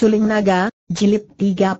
Suling Naga, Jilid 33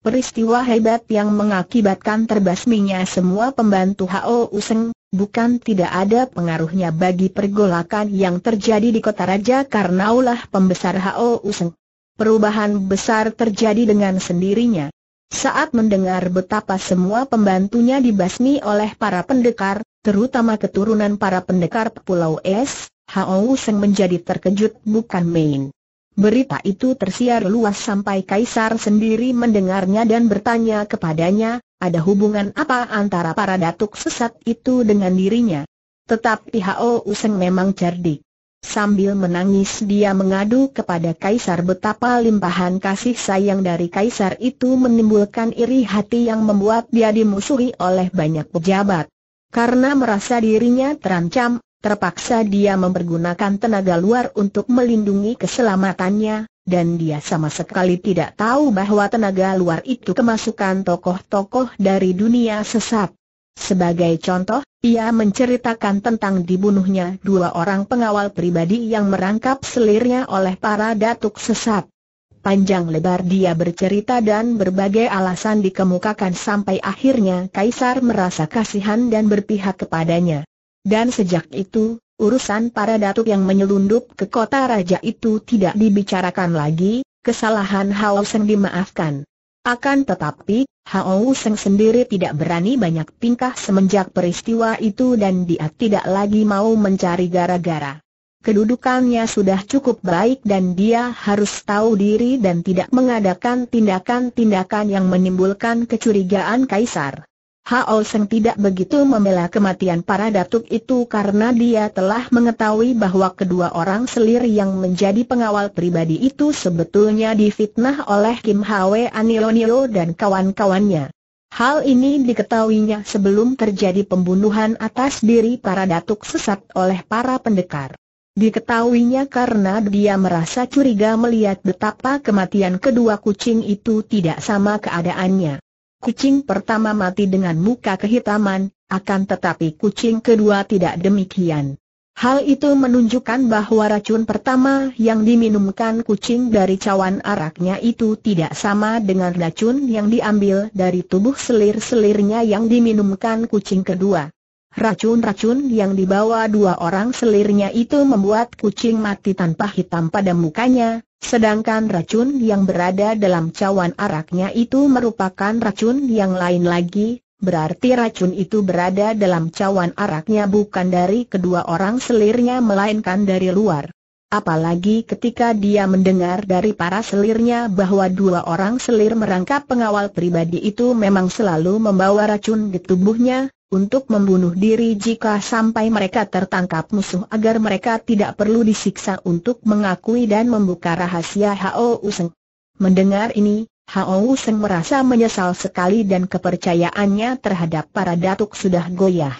Peristiwa hebat yang mengakibatkan terbasminya semua pembantu Hao Useng, bukan tidak ada pengaruhnya bagi pergolakan yang terjadi di kota raja karena ulah pembesar Hao Useng. Perubahan besar terjadi dengan sendirinya. Saat mendengar betapa semua pembantunya dibasmi oleh para pendekar, terutama keturunan para pendekar Pulau Es, Hao Useng menjadi terkejut bukan main. Berita itu tersiar luas sampai Kaisar sendiri mendengarnya dan bertanya kepadanya, ada hubungan apa antara para datuk sesat itu dengan dirinya? Tetapi Hao Useng memang cerdik. Sambil menangis dia mengadu kepada Kaisar betapa limpahan kasih sayang dari Kaisar itu menimbulkan iri hati yang membuat dia dimusuhi oleh banyak pejabat. Karena merasa dirinya terancam, Terpaksa dia mempergunakan tenaga luar untuk melindungi keselamatannya, dan dia sama sekali tidak tahu bahwa tenaga luar itu kemasukan tokoh-tokoh dari dunia sesat. Sebagai contoh, ia menceritakan tentang dibunuhnya dua orang pengawal pribadi yang merangkap selirnya oleh para datuk sesat. Panjang lebar dia bercerita dan berbagai alasan dikemukakan sampai akhirnya Kaisar merasa kasihan dan berpihak kepadanya. Dan sejak itu, urusan para datuk yang menyelundup ke kota raja itu tidak dibicarakan lagi, kesalahan Hao Seng dimaafkan. Akan tetapi, Hao Seng sendiri tidak berani banyak tingkah semenjak peristiwa itu dan dia tidak lagi mau mencari gara-gara. Kedudukannya sudah cukup baik dan dia harus tahu diri dan tidak mengadakan tindakan-tindakan yang menimbulkan kecurigaan kaisar. Hao Seng tidak begitu membela kematian para datuk itu karena dia telah mengetahui bahwa kedua orang selir yang menjadi pengawal pribadi itu sebetulnya difitnah oleh Kim Hwe Anilonilo dan kawan-kawannya. Hal ini diketahuinya sebelum terjadi pembunuhan atas diri para datuk sesat oleh para pendekar. Diketahuinya karena dia merasa curiga melihat betapa kematian kedua kucing itu tidak sama keadaannya kucing pertama mati dengan muka kehitaman, akan tetapi kucing kedua tidak demikian. Hal itu menunjukkan bahwa racun pertama yang diminumkan kucing dari cawan araknya itu tidak sama dengan racun yang diambil dari tubuh selir-selirnya yang diminumkan kucing kedua. Racun-racun yang dibawa dua orang selirnya itu membuat kucing mati tanpa hitam pada mukanya, Sedangkan racun yang berada dalam cawan araknya itu merupakan racun yang lain lagi, berarti racun itu berada dalam cawan araknya bukan dari kedua orang selirnya melainkan dari luar. Apalagi ketika dia mendengar dari para selirnya bahwa dua orang selir merangkap pengawal pribadi itu memang selalu membawa racun di tubuhnya, untuk membunuh diri jika sampai mereka tertangkap musuh agar mereka tidak perlu disiksa untuk mengakui dan membuka rahasia Hao Useng. Mendengar ini, Hao Useng merasa menyesal sekali dan kepercayaannya terhadap para datuk sudah goyah.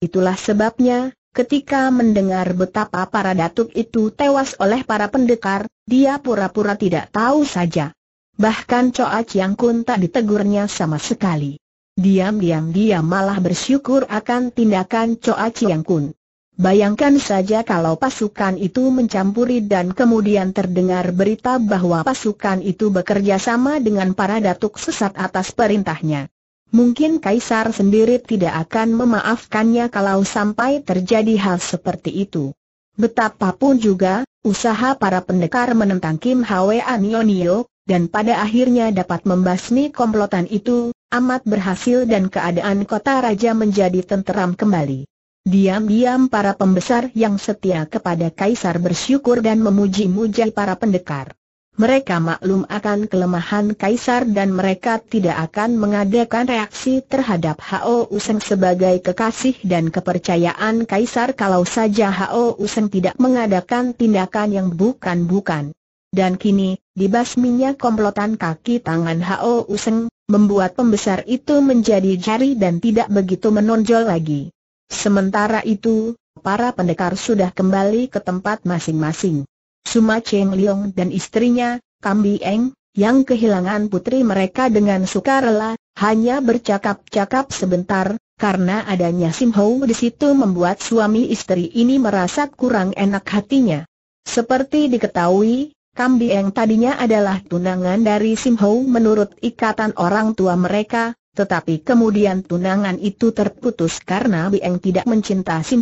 Itulah sebabnya, ketika mendengar betapa para datuk itu tewas oleh para pendekar, dia pura-pura tidak tahu saja. Bahkan Choa yang Kun tak ditegurnya sama sekali. Diam-diam dia malah bersyukur akan tindakan Choa Chiang Kun. Bayangkan saja kalau pasukan itu mencampuri dan kemudian terdengar berita bahwa pasukan itu bekerja sama dengan para datuk sesat atas perintahnya. Mungkin Kaisar sendiri tidak akan memaafkannya kalau sampai terjadi hal seperti itu. Betapapun juga, usaha para pendekar menentang Kim Hwa Nionio, dan pada akhirnya dapat membasmi komplotan itu, amat berhasil dan keadaan kota raja menjadi tenteram kembali. Diam-diam para pembesar yang setia kepada Kaisar bersyukur dan memuji-muji para pendekar. Mereka maklum akan kelemahan Kaisar dan mereka tidak akan mengadakan reaksi terhadap Hao Useng sebagai kekasih dan kepercayaan Kaisar kalau saja Hao Useng tidak mengadakan tindakan yang bukan-bukan. Dan kini, dibasminya komplotan kaki tangan Hao Useng, membuat pembesar itu menjadi jari dan tidak begitu menonjol lagi. Sementara itu, para pendekar sudah kembali ke tempat masing-masing. Suma Cheng Leong dan istrinya, Kambi Eng, yang kehilangan putri mereka dengan sukarela, hanya bercakap-cakap sebentar, karena adanya Sim Ho di situ membuat suami istri ini merasa kurang enak hatinya. Seperti diketahui, Kambieng tadinya adalah tunangan dari Sim menurut ikatan orang tua mereka, tetapi kemudian tunangan itu terputus karena Bieng tidak mencinta Sim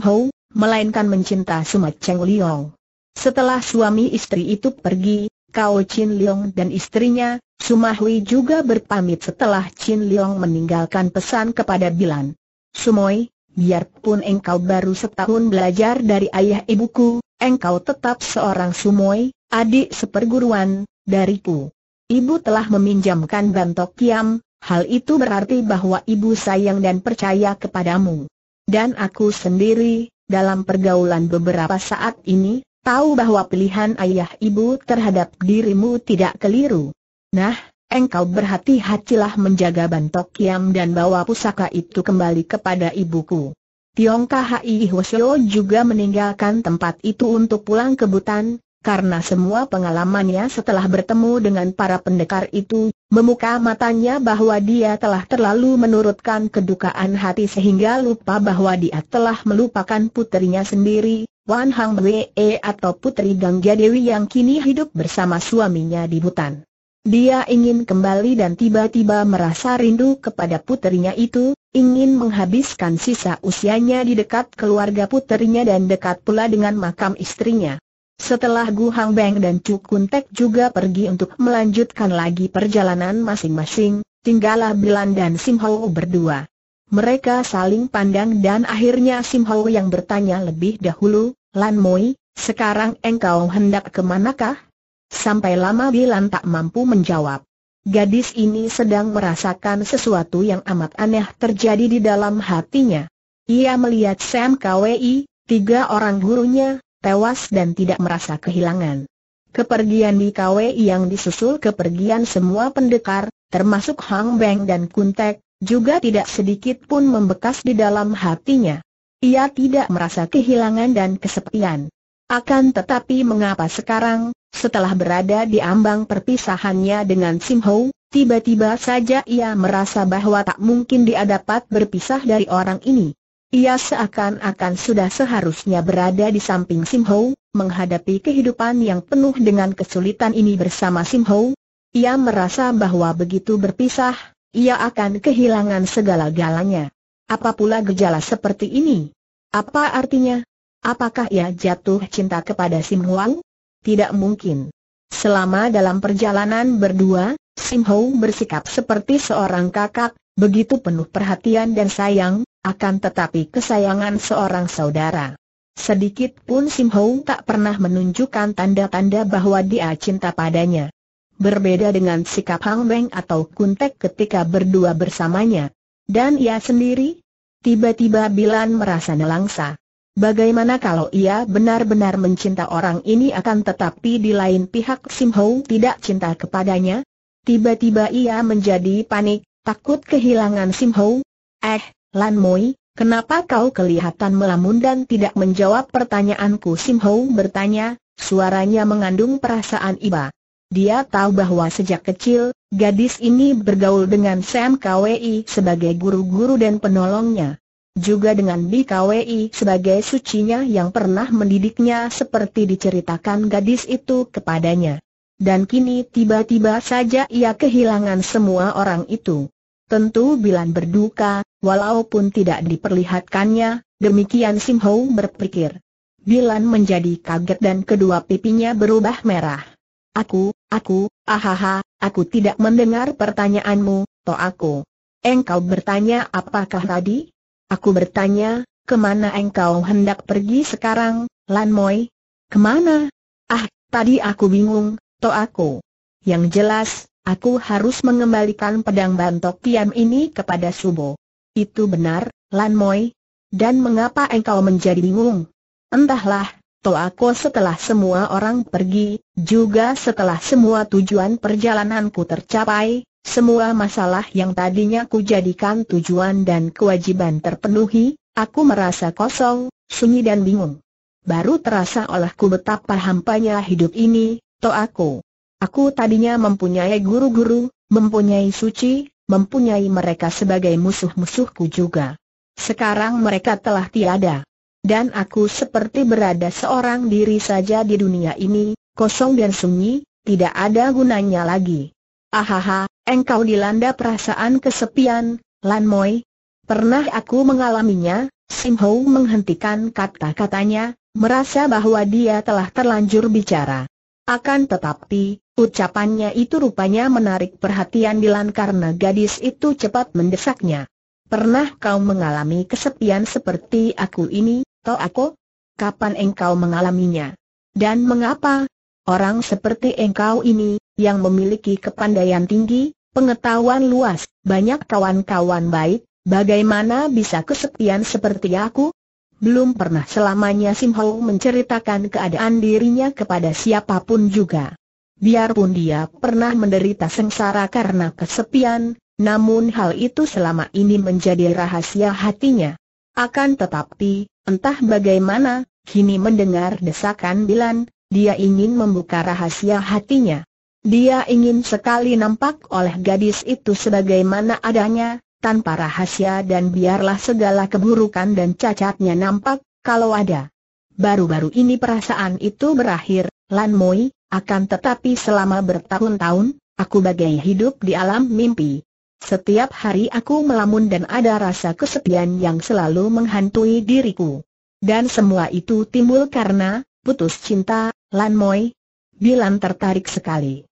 melainkan mencinta Sumat Cheng Liong. Setelah suami istri itu pergi, Kao Chin Liong dan istrinya, Sumahui juga berpamit setelah Chin Liong meninggalkan pesan kepada Bilan. Sumoi, biarpun engkau baru setahun belajar dari ayah ibuku, engkau tetap seorang Sumoi adik seperguruan, dariku. Ibu telah meminjamkan bantok kiam, hal itu berarti bahwa ibu sayang dan percaya kepadamu. Dan aku sendiri, dalam pergaulan beberapa saat ini, tahu bahwa pilihan ayah ibu terhadap dirimu tidak keliru. Nah, engkau berhati-hatilah menjaga bantok kiam dan bawa pusaka itu kembali kepada ibuku. Tiong Hai Hwasyo juga meninggalkan tempat itu untuk pulang ke Butan, karena semua pengalamannya setelah bertemu dengan para pendekar itu, memuka matanya bahwa dia telah terlalu menurutkan kedukaan hati sehingga lupa bahwa dia telah melupakan puterinya sendiri, Wan Hang Wee e atau putri Gangga Dewi yang kini hidup bersama suaminya di hutan. Dia ingin kembali dan tiba-tiba merasa rindu kepada puterinya itu, ingin menghabiskan sisa usianya di dekat keluarga puterinya dan dekat pula dengan makam istrinya. Setelah Gu Hang Beng dan Chu Kun Tek juga pergi untuk melanjutkan lagi perjalanan masing-masing, tinggallah Bilan dan Sim Hau berdua. Mereka saling pandang dan akhirnya Sim Hau yang bertanya lebih dahulu, Lan Moi, sekarang engkau hendak ke manakah? Sampai lama Bilan tak mampu menjawab. Gadis ini sedang merasakan sesuatu yang amat aneh terjadi di dalam hatinya. Ia melihat Sam Kwei, tiga orang gurunya, tewas dan tidak merasa kehilangan. Kepergian di KWI yang disusul kepergian semua pendekar, termasuk Hang Beng dan Kuntek, juga tidak sedikit pun membekas di dalam hatinya. Ia tidak merasa kehilangan dan kesepian. Akan tetapi mengapa sekarang, setelah berada di ambang perpisahannya dengan Sim Ho, tiba-tiba saja ia merasa bahwa tak mungkin dia dapat berpisah dari orang ini. Ia seakan-akan sudah seharusnya berada di samping Sim Ho, menghadapi kehidupan yang penuh dengan kesulitan ini bersama Sim Ho. Ia merasa bahwa begitu berpisah, ia akan kehilangan segala-galanya. Apa pula gejala seperti ini? Apa artinya? Apakah ia jatuh cinta kepada Sim Huang? Tidak mungkin. Selama dalam perjalanan berdua, Sim Ho bersikap seperti seorang kakak, begitu penuh perhatian dan sayang, akan tetapi kesayangan seorang saudara. Sedikit pun Sim Hong tak pernah menunjukkan tanda-tanda bahwa dia cinta padanya. Berbeda dengan sikap Hang Beng atau Kuntek ketika berdua bersamanya. Dan ia sendiri? Tiba-tiba Bilan merasa nelangsa. Bagaimana kalau ia benar-benar mencinta orang ini akan tetapi di lain pihak Sim Hong tidak cinta kepadanya? Tiba-tiba ia menjadi panik, takut kehilangan Sim Hong. Eh, Lan Mui, kenapa kau kelihatan melamun dan tidak menjawab pertanyaanku? Sim Hou bertanya, suaranya mengandung perasaan iba. Dia tahu bahwa sejak kecil, gadis ini bergaul dengan Sam KWI sebagai guru-guru dan penolongnya. Juga dengan Bi KWI sebagai sucinya yang pernah mendidiknya seperti diceritakan gadis itu kepadanya. Dan kini tiba-tiba saja ia kehilangan semua orang itu. Tentu Bilan berduka, walaupun tidak diperlihatkannya, demikian Sim Hou berpikir. Bilan menjadi kaget dan kedua pipinya berubah merah. Aku, aku, ahaha, aku tidak mendengar pertanyaanmu, To aku, Engkau bertanya apakah tadi? Aku bertanya, kemana engkau hendak pergi sekarang, Lan Moi? Kemana? Ah, tadi aku bingung, To aku, Yang jelas, Aku harus mengembalikan pedang bantok Kiam ini kepada Subo. Itu benar, Lan Moi. Dan mengapa engkau menjadi bingung? Entahlah, aku setelah semua orang pergi, juga setelah semua tujuan perjalananku tercapai, semua masalah yang tadinya ku jadikan tujuan dan kewajiban terpenuhi, aku merasa kosong, sunyi dan bingung. Baru terasa olehku betapa hampanya hidup ini, aku. Aku tadinya mempunyai guru-guru, mempunyai suci, mempunyai mereka sebagai musuh-musuhku juga. Sekarang mereka telah tiada. Dan aku seperti berada seorang diri saja di dunia ini, kosong dan sunyi, tidak ada gunanya lagi. Ahaha, engkau dilanda perasaan kesepian, Lan Moi. Pernah aku mengalaminya, Sim Ho menghentikan kata-katanya, merasa bahwa dia telah terlanjur bicara. Akan tetapi, ucapannya itu rupanya menarik perhatian Dilan karena gadis itu cepat mendesaknya. Pernah kau mengalami kesepian seperti aku ini, aku? Kapan engkau mengalaminya? Dan mengapa? Orang seperti engkau ini, yang memiliki kepandaian tinggi, pengetahuan luas, banyak kawan-kawan baik, bagaimana bisa kesepian seperti aku? belum pernah selamanya Sim Hau menceritakan keadaan dirinya kepada siapapun juga. Biarpun dia pernah menderita sengsara karena kesepian, namun hal itu selama ini menjadi rahasia hatinya. Akan tetapi, entah bagaimana, kini mendengar desakan Dilan, dia ingin membuka rahasia hatinya. Dia ingin sekali nampak oleh gadis itu sebagaimana adanya, tanpa rahasia dan biarlah segala keburukan dan cacatnya nampak, kalau ada. Baru-baru ini perasaan itu berakhir, Lan Moi, akan tetapi selama bertahun-tahun, aku bagai hidup di alam mimpi. Setiap hari aku melamun dan ada rasa kesepian yang selalu menghantui diriku. Dan semua itu timbul karena, putus cinta, Lan Moi. Bilan tertarik sekali.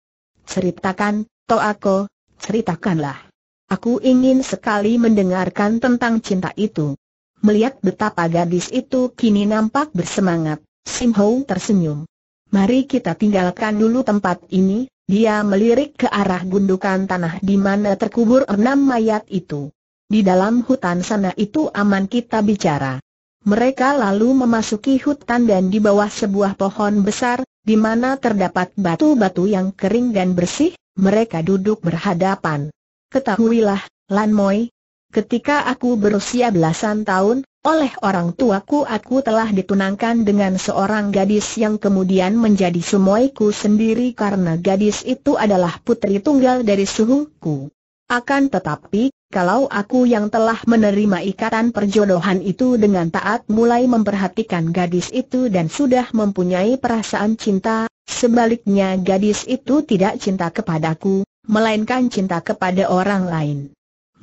Ceritakan, Toako, ceritakanlah. Aku ingin sekali mendengarkan tentang cinta itu. Melihat betapa gadis itu kini nampak bersemangat, Sim Ho tersenyum. Mari kita tinggalkan dulu tempat ini, dia melirik ke arah gundukan tanah di mana terkubur enam mayat itu. Di dalam hutan sana itu aman kita bicara. Mereka lalu memasuki hutan dan di bawah sebuah pohon besar, di mana terdapat batu-batu yang kering dan bersih, mereka duduk berhadapan. Ketahuilah, Lan Moi, ketika aku berusia belasan tahun, oleh orang tuaku aku telah ditunangkan dengan seorang gadis yang kemudian menjadi sumoiku sendiri karena gadis itu adalah putri tunggal dari suhuku. Akan tetapi, kalau aku yang telah menerima ikatan perjodohan itu dengan taat mulai memperhatikan gadis itu dan sudah mempunyai perasaan cinta, sebaliknya gadis itu tidak cinta kepadaku, melainkan cinta kepada orang lain.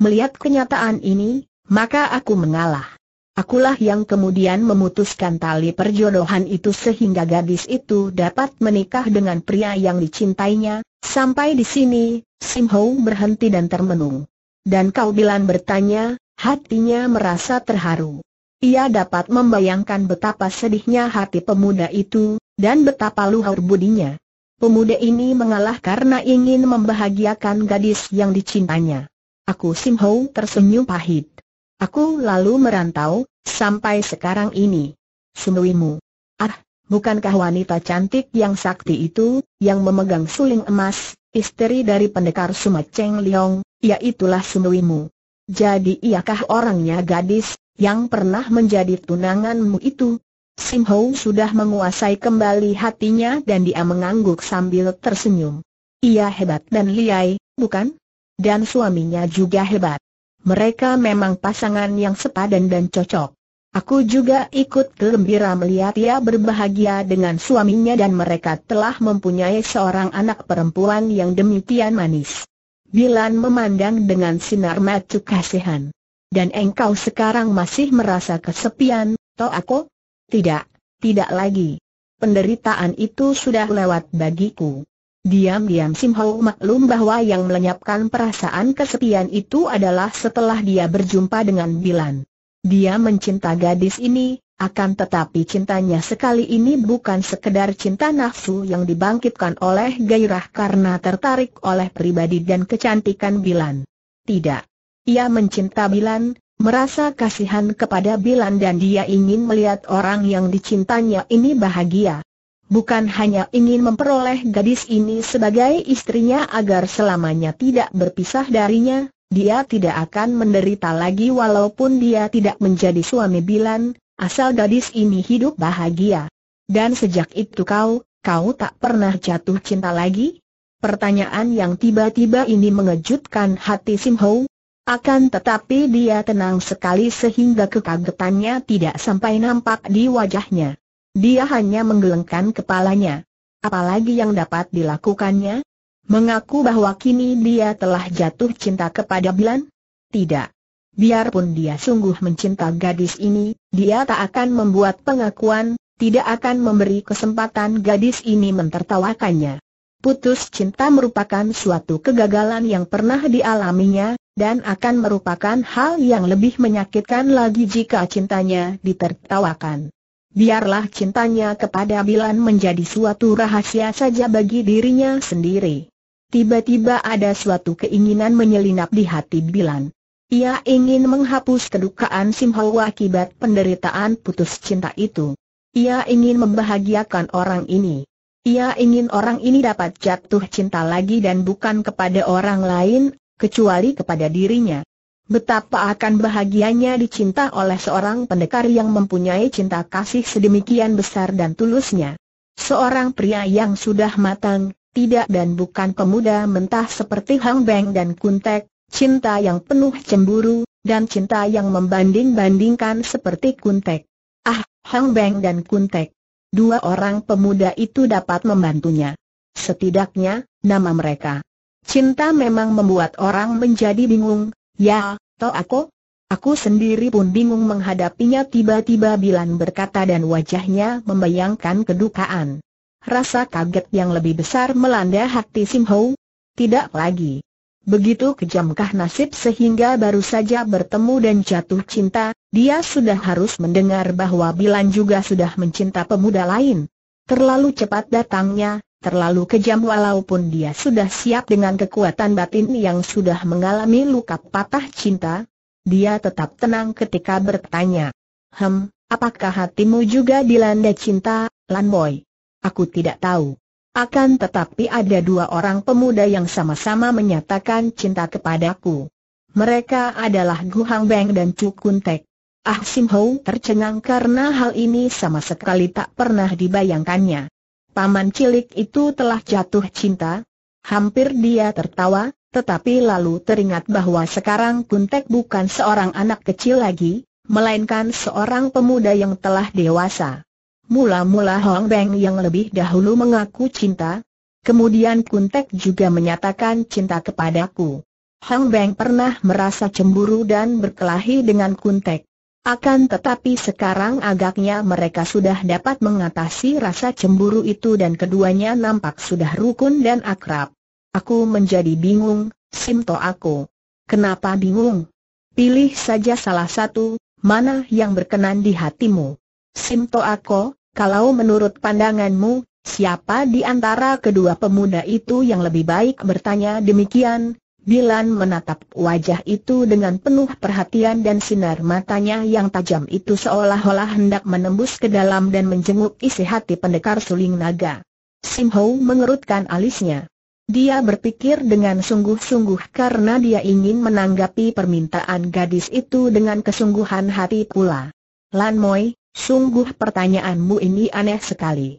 Melihat kenyataan ini, maka aku mengalah. Akulah yang kemudian memutuskan tali perjodohan itu sehingga gadis itu dapat menikah dengan pria yang dicintainya. Sampai di sini, Sim Ho berhenti dan termenung. Dan kau bilan bertanya, hatinya merasa terharu. Ia dapat membayangkan betapa sedihnya hati pemuda itu, dan betapa luhur budinya. Pemuda ini mengalah karena ingin membahagiakan gadis yang dicintanya. Aku Sim Ho tersenyum pahit. Aku lalu merantau, sampai sekarang ini. Sunuimu. Ah, bukankah wanita cantik yang sakti itu, yang memegang suling emas, istri dari pendekar Cheng Liong, yaitulah sunuimu. Jadi iakah orangnya gadis, yang pernah menjadi tunanganmu itu? Sim Ho sudah menguasai kembali hatinya dan dia mengangguk sambil tersenyum. Ia hebat dan liai, bukan? Dan suaminya juga hebat. Mereka memang pasangan yang sepadan dan cocok. Aku juga ikut gembira melihat ia berbahagia dengan suaminya dan mereka telah mempunyai seorang anak perempuan yang demikian manis. Bilan memandang dengan sinar mata kasihan. Dan engkau sekarang masih merasa kesepian, toh aku? Tidak, tidak lagi. Penderitaan itu sudah lewat bagiku. Diam-diam Sim maklum bahwa yang melenyapkan perasaan kesepian itu adalah setelah dia berjumpa dengan Bilan. Dia mencinta gadis ini, akan tetapi cintanya sekali ini bukan sekedar cinta nafsu yang dibangkitkan oleh gairah karena tertarik oleh pribadi dan kecantikan Bilan. Tidak. Ia mencinta Bilan, Merasa kasihan kepada Bilan dan dia ingin melihat orang yang dicintanya ini bahagia. Bukan hanya ingin memperoleh gadis ini sebagai istrinya agar selamanya tidak berpisah darinya, dia tidak akan menderita lagi walaupun dia tidak menjadi suami Bilan, asal gadis ini hidup bahagia. Dan sejak itu kau, kau tak pernah jatuh cinta lagi? Pertanyaan yang tiba-tiba ini mengejutkan hati Sim Ho, akan tetapi dia tenang sekali sehingga kekagetannya tidak sampai nampak di wajahnya. Dia hanya menggelengkan kepalanya. Apalagi yang dapat dilakukannya? Mengaku bahwa kini dia telah jatuh cinta kepada Bilan? Tidak. Biarpun dia sungguh mencinta gadis ini, dia tak akan membuat pengakuan, tidak akan memberi kesempatan gadis ini mentertawakannya. Putus cinta merupakan suatu kegagalan yang pernah dialaminya, dan akan merupakan hal yang lebih menyakitkan lagi jika cintanya ditertawakan. Biarlah cintanya kepada Bilan menjadi suatu rahasia saja bagi dirinya sendiri. Tiba-tiba ada suatu keinginan menyelinap di hati Bilan. Ia ingin menghapus kedukaan Sim akibat penderitaan putus cinta itu. Ia ingin membahagiakan orang ini. Ia ingin orang ini dapat jatuh cinta lagi dan bukan kepada orang lain, kecuali kepada dirinya. Betapa akan bahagianya dicinta oleh seorang pendekar yang mempunyai cinta kasih sedemikian besar dan tulusnya. Seorang pria yang sudah matang, tidak dan bukan pemuda mentah seperti Hang Beng dan Kuntek, cinta yang penuh cemburu, dan cinta yang membanding-bandingkan seperti Kuntek. Ah, Hang Beng dan Kuntek dua orang pemuda itu dapat membantunya. Setidaknya, nama mereka. Cinta memang membuat orang menjadi bingung, ya, toh aku? Aku sendiri pun bingung menghadapinya tiba-tiba Bilan berkata dan wajahnya membayangkan kedukaan. Rasa kaget yang lebih besar melanda hati Sim Ho. Tidak lagi. Begitu kejamkah nasib sehingga baru saja bertemu dan jatuh cinta, dia sudah harus mendengar bahwa Bilan juga sudah mencinta pemuda lain. Terlalu cepat datangnya, terlalu kejam walaupun dia sudah siap dengan kekuatan batin yang sudah mengalami luka patah cinta. Dia tetap tenang ketika bertanya. Hem, apakah hatimu juga dilanda cinta, Lan Boy? Aku tidak tahu. Akan tetapi ada dua orang pemuda yang sama-sama menyatakan cinta kepadaku. Mereka adalah Gu Hang Beng dan Chu Kun Tek. Ah Sim Ho tercengang karena hal ini sama sekali tak pernah dibayangkannya. Paman cilik itu telah jatuh cinta. Hampir dia tertawa, tetapi lalu teringat bahwa sekarang Kun Tek bukan seorang anak kecil lagi, melainkan seorang pemuda yang telah dewasa. Mula-mula Hong Beng yang lebih dahulu mengaku cinta, kemudian Kuntek juga menyatakan cinta kepadaku. Hong Beng pernah merasa cemburu dan berkelahi dengan Kuntek. Akan tetapi sekarang agaknya mereka sudah dapat mengatasi rasa cemburu itu dan keduanya nampak sudah rukun dan akrab. Aku menjadi bingung, Simto aku. Kenapa bingung? Pilih saja salah satu, mana yang berkenan di hatimu. Simto aku, kalau menurut pandanganmu, siapa di antara kedua pemuda itu yang lebih baik bertanya demikian? Dilan menatap wajah itu dengan penuh perhatian dan sinar matanya yang tajam itu seolah-olah hendak menembus ke dalam dan menjenguk isi hati pendekar suling naga. Sim mengerutkan alisnya. Dia berpikir dengan sungguh-sungguh karena dia ingin menanggapi permintaan gadis itu dengan kesungguhan hati pula. Lan Moi, Sungguh pertanyaanmu ini aneh sekali.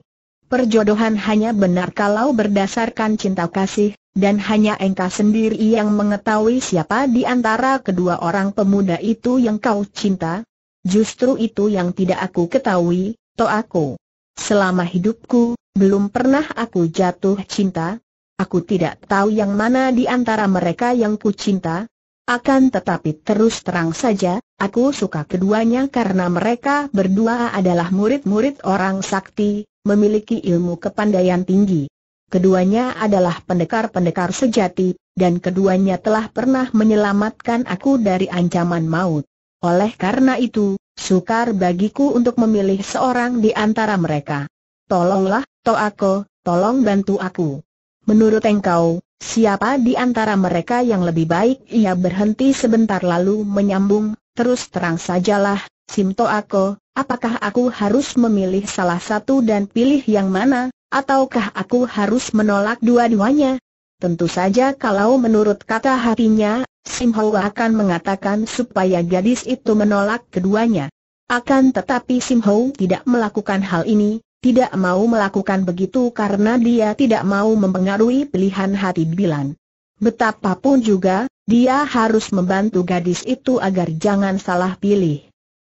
Perjodohan hanya benar kalau berdasarkan cinta kasih, dan hanya engkau sendiri yang mengetahui siapa di antara kedua orang pemuda itu yang kau cinta. Justru itu yang tidak aku ketahui, to aku. Selama hidupku, belum pernah aku jatuh cinta. Aku tidak tahu yang mana di antara mereka yang ku cinta, akan tetapi terus terang saja, aku suka keduanya karena mereka berdua adalah murid-murid orang sakti, memiliki ilmu kepandaian tinggi. Keduanya adalah pendekar-pendekar sejati, dan keduanya telah pernah menyelamatkan aku dari ancaman maut. Oleh karena itu, sukar bagiku untuk memilih seorang di antara mereka. Tolonglah, Toako, tolong bantu aku. Menurut engkau, Siapa di antara mereka yang lebih baik? Ia berhenti sebentar lalu menyambung, terus terang sajalah, Simto Ako, apakah aku harus memilih salah satu dan pilih yang mana, ataukah aku harus menolak dua-duanya? Tentu saja kalau menurut kata hatinya, Sim akan mengatakan supaya gadis itu menolak keduanya. Akan tetapi Sim tidak melakukan hal ini, tidak mau melakukan begitu karena dia tidak mau mempengaruhi pilihan hati Bilan. Betapapun juga, dia harus membantu gadis itu agar jangan salah pilih.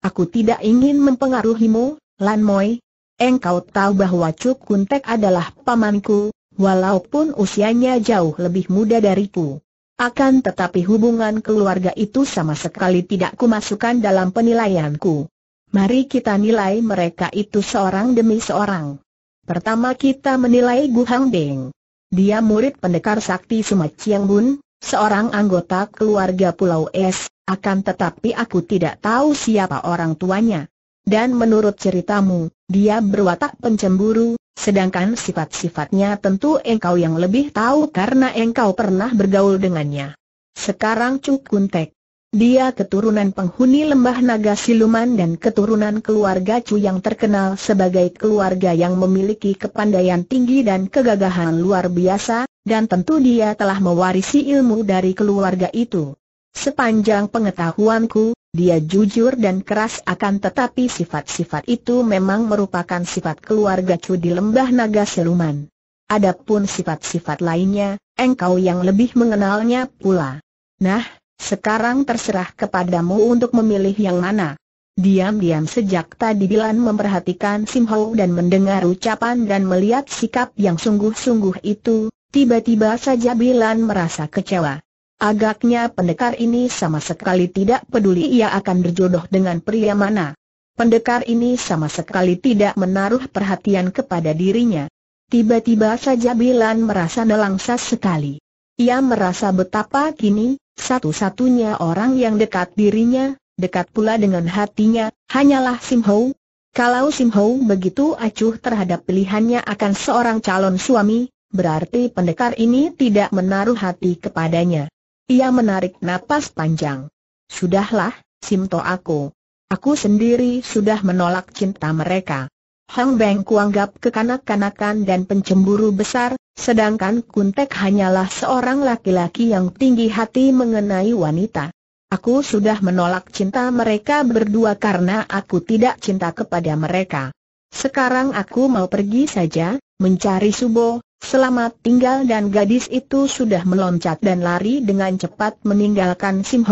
Aku tidak ingin mempengaruhimu, Lan Moi. Engkau tahu bahwa Cuk Kuntek adalah pamanku, walaupun usianya jauh lebih muda dariku. Akan tetapi hubungan keluarga itu sama sekali tidak kumasukkan dalam penilaianku. Mari kita nilai mereka itu seorang demi seorang. Pertama kita menilai Gu Hang Beng. Dia murid pendekar sakti Sumat Chiang Bun, seorang anggota keluarga Pulau Es, akan tetapi aku tidak tahu siapa orang tuanya. Dan menurut ceritamu, dia berwatak pencemburu, sedangkan sifat-sifatnya tentu engkau yang lebih tahu karena engkau pernah bergaul dengannya. Sekarang Cuk Kuntek, dia keturunan penghuni lembah naga siluman dan keturunan keluarga Chu yang terkenal sebagai keluarga yang memiliki kepandaian tinggi dan kegagahan luar biasa, dan tentu dia telah mewarisi ilmu dari keluarga itu. Sepanjang pengetahuanku, dia jujur dan keras akan tetapi sifat-sifat itu memang merupakan sifat keluarga Chu di lembah naga siluman. Adapun sifat-sifat lainnya, engkau yang lebih mengenalnya pula. Nah, sekarang terserah kepadamu untuk memilih yang mana. Diam-diam sejak tadi Bilan memperhatikan Sim Ho dan mendengar ucapan dan melihat sikap yang sungguh-sungguh itu, tiba-tiba saja Bilan merasa kecewa. Agaknya pendekar ini sama sekali tidak peduli ia akan berjodoh dengan pria mana. Pendekar ini sama sekali tidak menaruh perhatian kepada dirinya. Tiba-tiba saja Bilan merasa nelangsa sekali. Ia merasa betapa kini, satu-satunya orang yang dekat dirinya, dekat pula dengan hatinya, hanyalah Sim Ho. Kalau Sim Ho begitu acuh terhadap pilihannya akan seorang calon suami, berarti pendekar ini tidak menaruh hati kepadanya. Ia menarik napas panjang. Sudahlah, Simto aku. Aku sendiri sudah menolak cinta mereka. Hang Beng kuanggap kekanak-kanakan dan pencemburu besar, Sedangkan Kuntek hanyalah seorang laki-laki yang tinggi hati mengenai wanita. Aku sudah menolak cinta mereka berdua karena aku tidak cinta kepada mereka. Sekarang aku mau pergi saja, mencari Subo, selamat tinggal dan gadis itu sudah meloncat dan lari dengan cepat meninggalkan Sim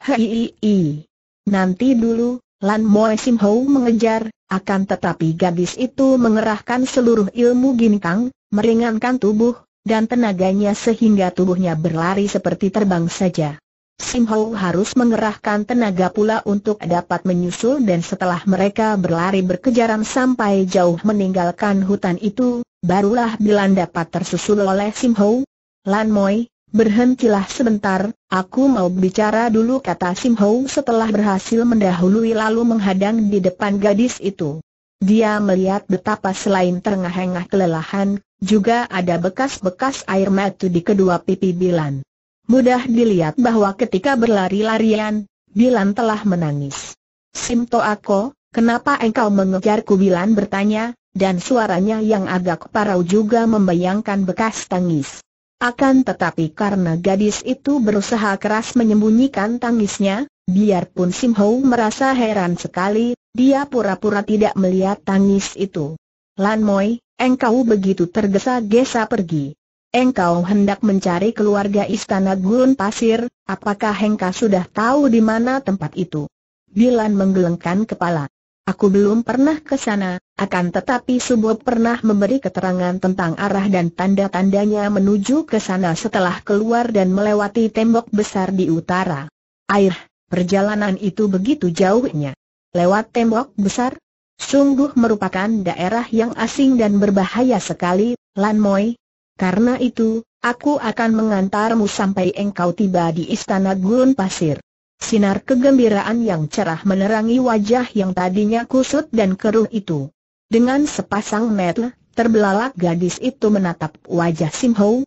Hei, nanti dulu, Lan Moe Sim mengejar, akan tetapi gadis itu mengerahkan seluruh ilmu ginkang, meringankan tubuh, dan tenaganya sehingga tubuhnya berlari seperti terbang saja. Sim Ho harus mengerahkan tenaga pula untuk dapat menyusul dan setelah mereka berlari berkejaran sampai jauh meninggalkan hutan itu, barulah Bilan dapat tersusul oleh Sim Ho. Lan Moi, Berhentilah sebentar, aku mau bicara dulu kata Sim Hou setelah berhasil mendahului lalu menghadang di depan gadis itu. Dia melihat betapa selain terengah-engah kelelahan, juga ada bekas-bekas air mata di kedua pipi Bilan. Mudah dilihat bahwa ketika berlari-larian, Bilan telah menangis. Simto Ako, kenapa engkau mengejarku Bilan bertanya, dan suaranya yang agak parau juga membayangkan bekas tangis. Akan tetapi karena gadis itu berusaha keras menyembunyikan tangisnya, biarpun Sim Ho merasa heran sekali, dia pura-pura tidak melihat tangis itu. Lan Moi, engkau begitu tergesa-gesa pergi. Engkau hendak mencari keluarga istana gurun pasir, apakah engkau sudah tahu di mana tempat itu? Bilan menggelengkan kepala. Aku belum pernah ke sana, akan tetapi Subo pernah memberi keterangan tentang arah dan tanda-tandanya menuju ke sana setelah keluar dan melewati tembok besar di utara. Air, perjalanan itu begitu jauhnya. Lewat tembok besar? Sungguh merupakan daerah yang asing dan berbahaya sekali, Lan Moi. Karena itu, aku akan mengantarmu sampai engkau tiba di Istana Gurun Pasir. Sinar kegembiraan yang cerah menerangi wajah yang tadinya kusut dan keruh itu. Dengan sepasang mata, terbelalak gadis itu menatap wajah Sim Ho.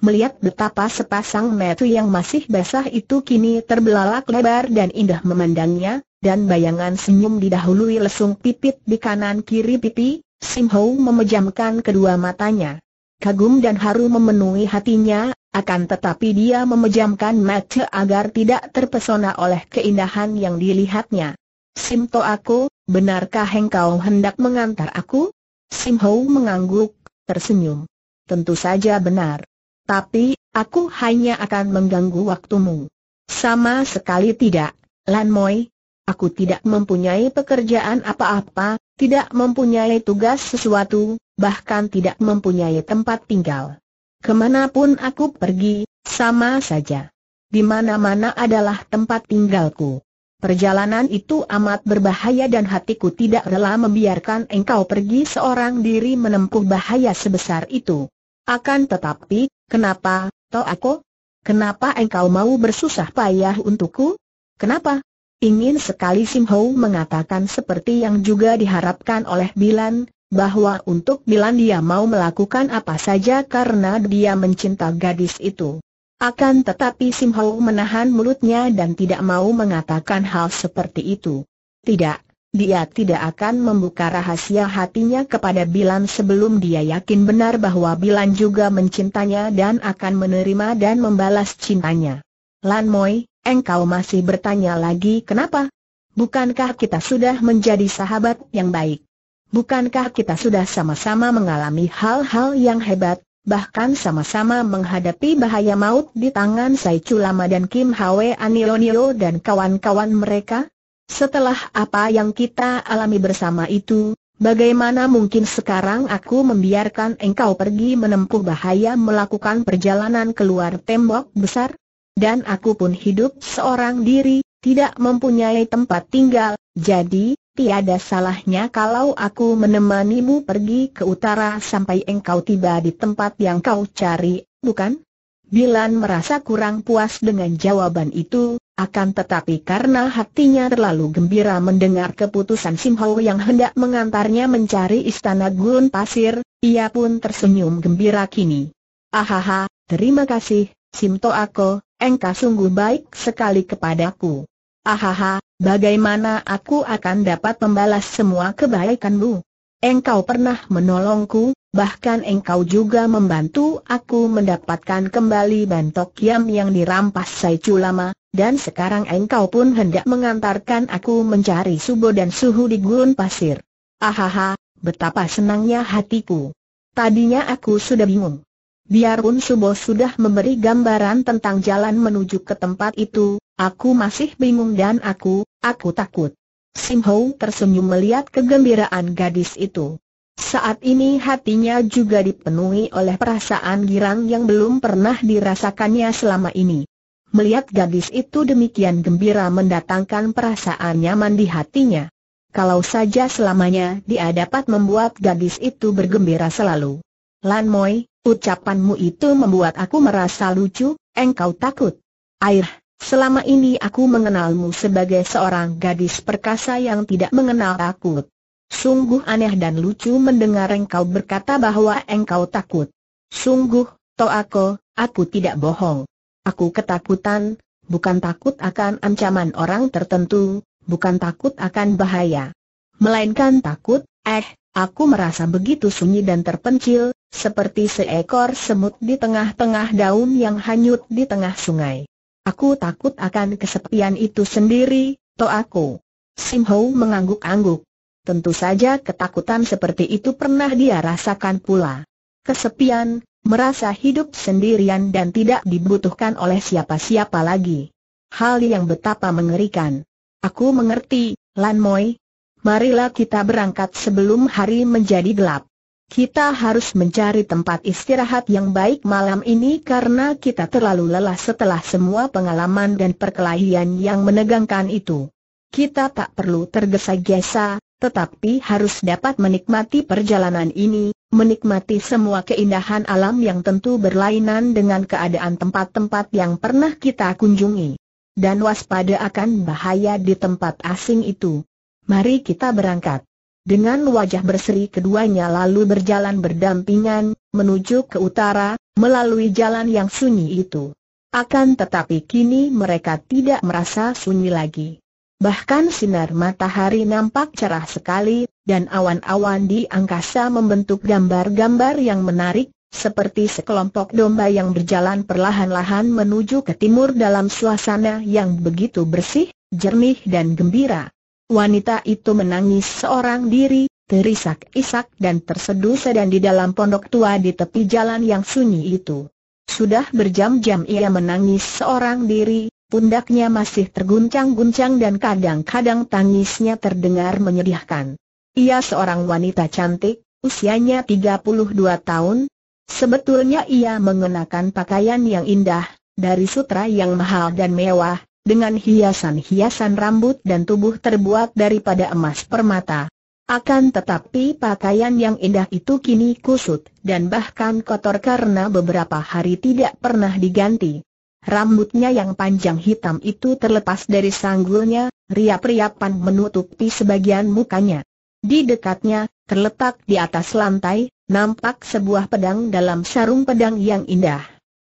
Melihat betapa sepasang mata yang masih basah itu kini terbelalak lebar dan indah memandangnya, dan bayangan senyum didahului lesung pipit di kanan kiri pipi, Sim Ho memejamkan kedua matanya. Kagum dan haru memenuhi hatinya, akan tetapi dia memejamkan mata agar tidak terpesona oleh keindahan yang dilihatnya. Simto aku, benarkah engkau hendak mengantar aku? Simho mengangguk, tersenyum. Tentu saja benar. Tapi, aku hanya akan mengganggu waktumu. Sama sekali tidak, Lan Moi. Aku tidak mempunyai pekerjaan apa-apa, tidak mempunyai tugas sesuatu, bahkan tidak mempunyai tempat tinggal. Kemanapun aku pergi, sama saja. Di mana-mana adalah tempat tinggalku. Perjalanan itu amat berbahaya dan hatiku tidak rela membiarkan engkau pergi seorang diri menempuh bahaya sebesar itu. Akan tetapi, kenapa, toh aku? Kenapa engkau mau bersusah payah untukku? Kenapa? Ingin sekali Sim Ho mengatakan seperti yang juga diharapkan oleh Bilan, bahwa untuk Milan dia mau melakukan apa saja karena dia mencinta gadis itu. Akan tetapi Sim Ho menahan mulutnya dan tidak mau mengatakan hal seperti itu. Tidak, dia tidak akan membuka rahasia hatinya kepada Bilan sebelum dia yakin benar bahwa Bilan juga mencintanya dan akan menerima dan membalas cintanya. Lan Moi, engkau masih bertanya lagi kenapa? Bukankah kita sudah menjadi sahabat yang baik? Bukankah kita sudah sama-sama mengalami hal-hal yang hebat, bahkan sama-sama menghadapi bahaya maut di tangan Sai Chulama dan Kim Hwe Anilonio dan kawan-kawan mereka? Setelah apa yang kita alami bersama itu, bagaimana mungkin sekarang aku membiarkan engkau pergi menempuh bahaya melakukan perjalanan keluar tembok besar? Dan aku pun hidup seorang diri, tidak mempunyai tempat tinggal, jadi, Tiada salahnya kalau aku menemanimu pergi ke utara sampai engkau tiba di tempat yang kau cari, bukan? Bilan merasa kurang puas dengan jawaban itu, akan tetapi karena hatinya terlalu gembira mendengar keputusan Sim yang hendak mengantarnya mencari istana gurun pasir, ia pun tersenyum gembira kini. Ahaha, terima kasih, Sim Toako, engkau sungguh baik sekali kepadaku. Ahaha, Bagaimana aku akan dapat membalas semua kebaikanmu? Engkau pernah menolongku, bahkan engkau juga membantu aku mendapatkan kembali bantok yam yang dirampas Saicu lama, dan sekarang engkau pun hendak mengantarkan aku mencari subo dan suhu di gurun pasir. Ahaha, betapa senangnya hatiku. Tadinya aku sudah bingung. Biarpun Subo sudah memberi gambaran tentang jalan menuju ke tempat itu, aku masih bingung dan aku, aku takut. Sim Ho tersenyum melihat kegembiraan gadis itu. Saat ini hatinya juga dipenuhi oleh perasaan girang yang belum pernah dirasakannya selama ini. Melihat gadis itu demikian gembira mendatangkan perasaan nyaman di hatinya. Kalau saja selamanya dia dapat membuat gadis itu bergembira selalu. Lan Moi, Ucapanmu itu membuat aku merasa lucu, engkau takut. Air, selama ini aku mengenalmu sebagai seorang gadis perkasa yang tidak mengenal takut. Sungguh aneh dan lucu mendengar engkau berkata bahwa engkau takut. Sungguh, Toako, aku tidak bohong. Aku ketakutan, bukan takut akan ancaman orang tertentu, bukan takut akan bahaya. Melainkan takut, eh, aku merasa begitu sunyi dan terpencil, seperti seekor semut di tengah-tengah daun yang hanyut di tengah sungai. Aku takut akan kesepian itu sendiri, to aku. Sim Ho mengangguk-angguk. Tentu saja ketakutan seperti itu pernah dia rasakan pula. Kesepian, merasa hidup sendirian dan tidak dibutuhkan oleh siapa-siapa lagi. Hal yang betapa mengerikan. Aku mengerti, Lan Moi. Marilah kita berangkat sebelum hari menjadi gelap. Kita harus mencari tempat istirahat yang baik malam ini karena kita terlalu lelah setelah semua pengalaman dan perkelahian yang menegangkan itu. Kita tak perlu tergesa-gesa, tetapi harus dapat menikmati perjalanan ini, menikmati semua keindahan alam yang tentu berlainan dengan keadaan tempat-tempat yang pernah kita kunjungi. Dan waspada akan bahaya di tempat asing itu. Mari kita berangkat. Dengan wajah berseri keduanya lalu berjalan berdampingan, menuju ke utara, melalui jalan yang sunyi itu. Akan tetapi kini mereka tidak merasa sunyi lagi. Bahkan sinar matahari nampak cerah sekali, dan awan-awan di angkasa membentuk gambar-gambar yang menarik, seperti sekelompok domba yang berjalan perlahan-lahan menuju ke timur dalam suasana yang begitu bersih, jernih dan gembira. Wanita itu menangis seorang diri, terisak-isak dan terseduh sedan di dalam pondok tua di tepi jalan yang sunyi itu. Sudah berjam-jam ia menangis seorang diri, pundaknya masih terguncang-guncang dan kadang-kadang tangisnya terdengar menyedihkan. Ia seorang wanita cantik, usianya 32 tahun. Sebetulnya ia mengenakan pakaian yang indah, dari sutra yang mahal dan mewah, dengan hiasan-hiasan rambut dan tubuh terbuat daripada emas permata. Akan tetapi pakaian yang indah itu kini kusut, dan bahkan kotor karena beberapa hari tidak pernah diganti. Rambutnya yang panjang hitam itu terlepas dari sanggulnya, riap-riapan menutupi sebagian mukanya. Di dekatnya, terletak di atas lantai, nampak sebuah pedang dalam sarung pedang yang indah.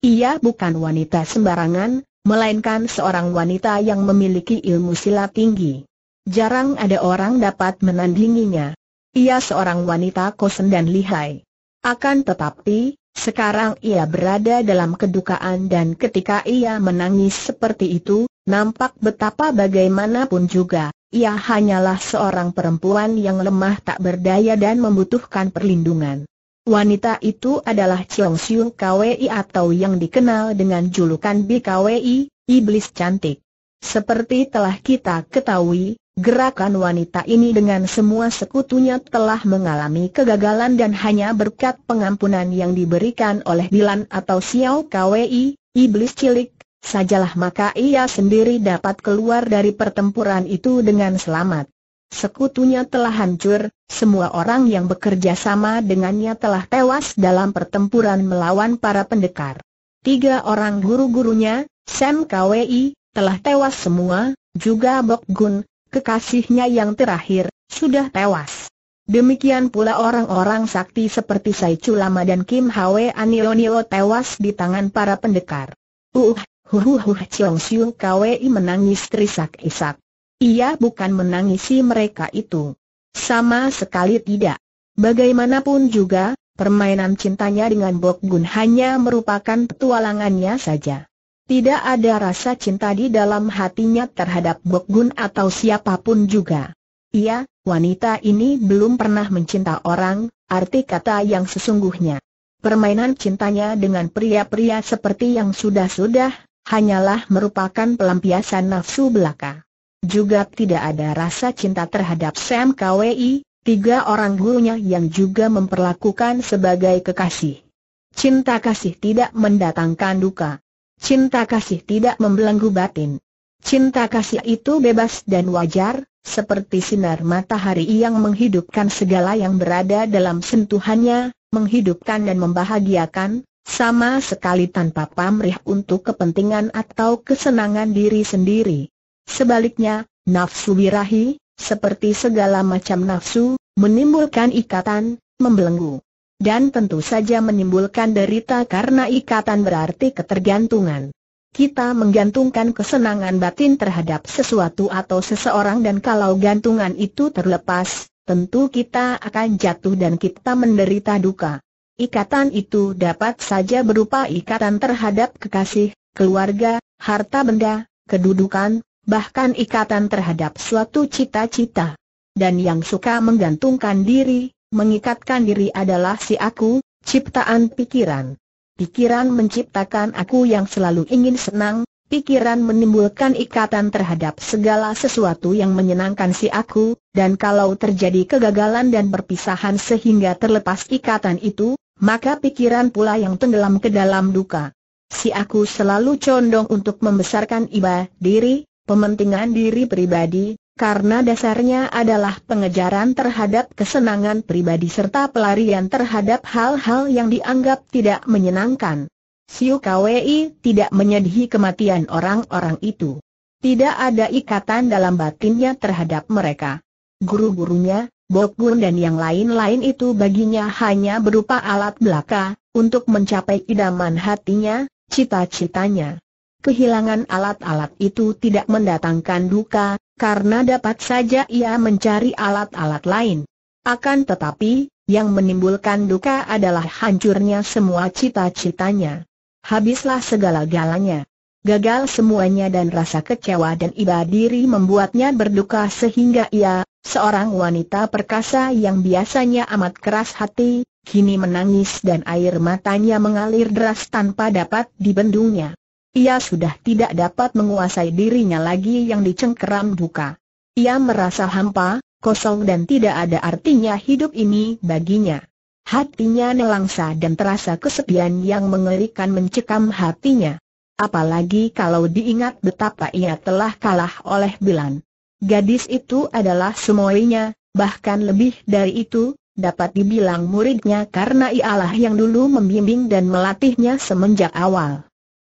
Ia bukan wanita sembarangan, melainkan seorang wanita yang memiliki ilmu silat tinggi. Jarang ada orang dapat menandinginya. Ia seorang wanita kosen dan lihai. Akan tetapi, sekarang ia berada dalam kedukaan dan ketika ia menangis seperti itu, nampak betapa bagaimanapun juga, ia hanyalah seorang perempuan yang lemah tak berdaya dan membutuhkan perlindungan. Wanita itu adalah Chong Siu Kwei atau yang dikenal dengan julukan BKWI, Iblis Cantik. Seperti telah kita ketahui, gerakan wanita ini dengan semua sekutunya telah mengalami kegagalan dan hanya berkat pengampunan yang diberikan oleh Bilan atau Xiao Kwei, Iblis Cilik, sajalah maka ia sendiri dapat keluar dari pertempuran itu dengan selamat. Sekutunya telah hancur, semua orang yang bekerja sama dengannya telah tewas dalam pertempuran melawan para pendekar. Tiga orang guru-gurunya, Sam Kwei, telah tewas semua, juga Bok Gun, kekasihnya yang terakhir, sudah tewas. Demikian pula orang-orang sakti seperti Sai Chulama dan Kim Hwe Anionio tewas di tangan para pendekar. Uh, huhuhuh uh, uh, Chiong Siu Kwei menangis terisak-isak. Ia bukan menangisi mereka itu. Sama sekali tidak. Bagaimanapun juga, permainan cintanya dengan Bok Gun hanya merupakan petualangannya saja. Tidak ada rasa cinta di dalam hatinya terhadap Bok Gun atau siapapun juga. Ia, wanita ini belum pernah mencinta orang, arti kata yang sesungguhnya. Permainan cintanya dengan pria-pria seperti yang sudah-sudah, hanyalah merupakan pelampiasan nafsu belaka juga tidak ada rasa cinta terhadap Sam KWI, tiga orang gurunya yang juga memperlakukan sebagai kekasih. Cinta kasih tidak mendatangkan duka. Cinta kasih tidak membelenggu batin. Cinta kasih itu bebas dan wajar, seperti sinar matahari yang menghidupkan segala yang berada dalam sentuhannya, menghidupkan dan membahagiakan, sama sekali tanpa pamrih untuk kepentingan atau kesenangan diri sendiri. Sebaliknya, nafsu birahi, seperti segala macam nafsu, menimbulkan ikatan, membelenggu. Dan tentu saja menimbulkan derita karena ikatan berarti ketergantungan. Kita menggantungkan kesenangan batin terhadap sesuatu atau seseorang dan kalau gantungan itu terlepas, tentu kita akan jatuh dan kita menderita duka. Ikatan itu dapat saja berupa ikatan terhadap kekasih, keluarga, harta benda, kedudukan, bahkan ikatan terhadap suatu cita-cita. Dan yang suka menggantungkan diri, mengikatkan diri adalah si aku, ciptaan pikiran. Pikiran menciptakan aku yang selalu ingin senang, pikiran menimbulkan ikatan terhadap segala sesuatu yang menyenangkan si aku, dan kalau terjadi kegagalan dan perpisahan sehingga terlepas ikatan itu, maka pikiran pula yang tenggelam ke dalam duka. Si aku selalu condong untuk membesarkan iba diri, pementingan diri pribadi, karena dasarnya adalah pengejaran terhadap kesenangan pribadi serta pelarian terhadap hal-hal yang dianggap tidak menyenangkan. Siu Kwei tidak menyedihi kematian orang-orang itu. Tidak ada ikatan dalam batinnya terhadap mereka. Guru-gurunya, Bokgun dan yang lain-lain itu baginya hanya berupa alat belaka, untuk mencapai idaman hatinya, cita-citanya kehilangan alat-alat itu tidak mendatangkan duka, karena dapat saja ia mencari alat-alat lain. Akan tetapi, yang menimbulkan duka adalah hancurnya semua cita-citanya. Habislah segala galanya. Gagal semuanya dan rasa kecewa dan iba diri membuatnya berduka sehingga ia, seorang wanita perkasa yang biasanya amat keras hati, kini menangis dan air matanya mengalir deras tanpa dapat dibendungnya. Ia sudah tidak dapat menguasai dirinya lagi yang dicengkeram duka. Ia merasa hampa, kosong dan tidak ada artinya hidup ini baginya. Hatinya nelangsa dan terasa kesepian yang mengerikan mencekam hatinya. Apalagi kalau diingat betapa ia telah kalah oleh Bilan. Gadis itu adalah semuanya, bahkan lebih dari itu, dapat dibilang muridnya karena ialah yang dulu membimbing dan melatihnya semenjak awal.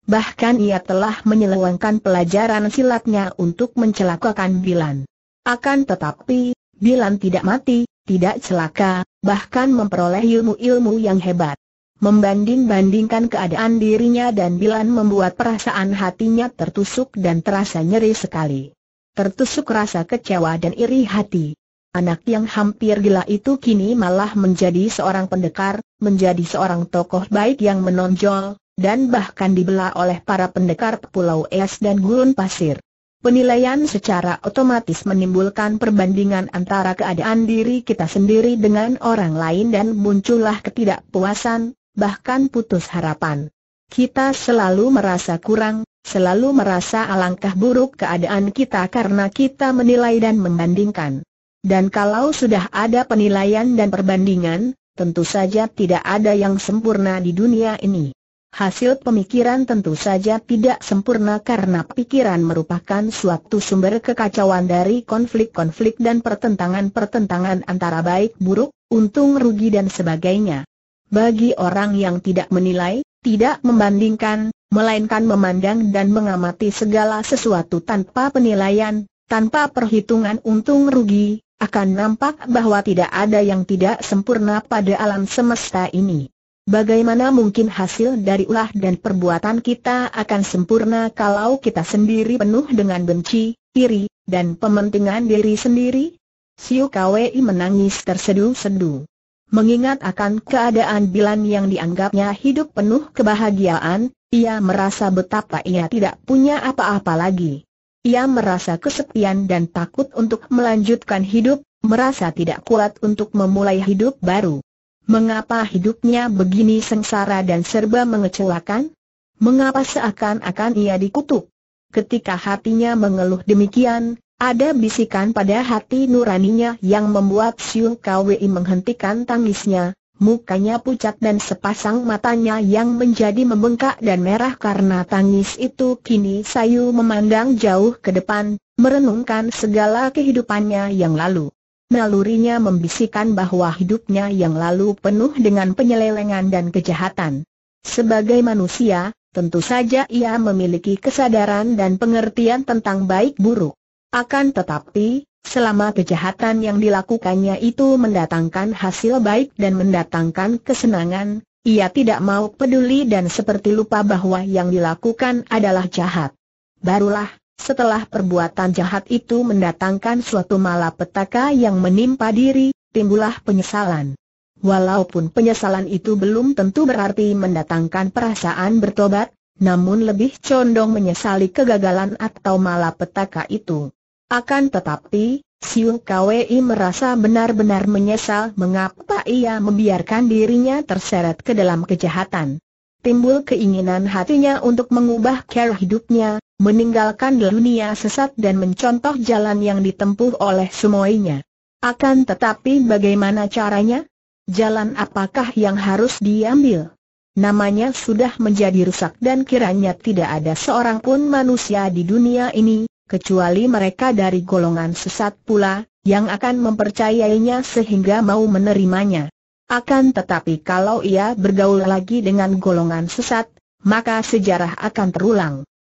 Bahkan ia telah menyelewengkan pelajaran silatnya untuk mencelakakan Bilan. Akan tetapi, Bilan tidak mati, tidak celaka, bahkan memperoleh ilmu-ilmu yang hebat. Membanding-bandingkan keadaan dirinya dan Bilan membuat perasaan hatinya tertusuk dan terasa nyeri sekali. Tertusuk rasa kecewa dan iri hati. Anak yang hampir gila itu kini malah menjadi seorang pendekar, menjadi seorang tokoh baik yang menonjol, dan bahkan dibelah oleh para pendekar Pulau Es dan Gurun Pasir. Penilaian secara otomatis menimbulkan perbandingan antara keadaan diri kita sendiri dengan orang lain dan muncullah ketidakpuasan, bahkan putus harapan. Kita selalu merasa kurang, selalu merasa alangkah buruk keadaan kita karena kita menilai dan membandingkan. Dan kalau sudah ada penilaian dan perbandingan, tentu saja tidak ada yang sempurna di dunia ini. Hasil pemikiran tentu saja tidak sempurna karena pikiran merupakan suatu sumber kekacauan dari konflik-konflik dan pertentangan-pertentangan antara baik buruk, untung rugi dan sebagainya. Bagi orang yang tidak menilai, tidak membandingkan, melainkan memandang dan mengamati segala sesuatu tanpa penilaian, tanpa perhitungan untung rugi, akan nampak bahwa tidak ada yang tidak sempurna pada alam semesta ini. Bagaimana mungkin hasil dari ulah dan perbuatan kita akan sempurna kalau kita sendiri penuh dengan benci, iri, dan pementingan diri sendiri? Siu Kwei menangis terseduh sedu Mengingat akan keadaan Bilan yang dianggapnya hidup penuh kebahagiaan, ia merasa betapa ia tidak punya apa-apa lagi. Ia merasa kesepian dan takut untuk melanjutkan hidup, merasa tidak kuat untuk memulai hidup baru. Mengapa hidupnya begini sengsara dan serba mengecewakan? Mengapa seakan-akan ia dikutuk? Ketika hatinya mengeluh demikian, ada bisikan pada hati nuraninya yang membuat Siung Kwei menghentikan tangisnya, mukanya pucat dan sepasang matanya yang menjadi membengkak dan merah karena tangis itu kini Sayu memandang jauh ke depan, merenungkan segala kehidupannya yang lalu nalurinya membisikkan bahwa hidupnya yang lalu penuh dengan penyelewengan dan kejahatan. Sebagai manusia, tentu saja ia memiliki kesadaran dan pengertian tentang baik buruk. Akan tetapi, selama kejahatan yang dilakukannya itu mendatangkan hasil baik dan mendatangkan kesenangan, ia tidak mau peduli dan seperti lupa bahwa yang dilakukan adalah jahat. Barulah, setelah perbuatan jahat itu mendatangkan suatu malapetaka yang menimpa diri, timbullah penyesalan. Walaupun penyesalan itu belum tentu berarti mendatangkan perasaan bertobat, namun lebih condong menyesali kegagalan atau malapetaka itu. Akan tetapi, Siu Kwei merasa benar-benar menyesal mengapa ia membiarkan dirinya terseret ke dalam kejahatan timbul keinginan hatinya untuk mengubah cara hidupnya, meninggalkan dunia sesat dan mencontoh jalan yang ditempuh oleh semuanya. Akan tetapi bagaimana caranya? Jalan apakah yang harus diambil? Namanya sudah menjadi rusak dan kiranya tidak ada seorang pun manusia di dunia ini, kecuali mereka dari golongan sesat pula, yang akan mempercayainya sehingga mau menerimanya. Akan tetapi kalau ia bergaul lagi dengan golongan sesat, maka sejarah akan terulang.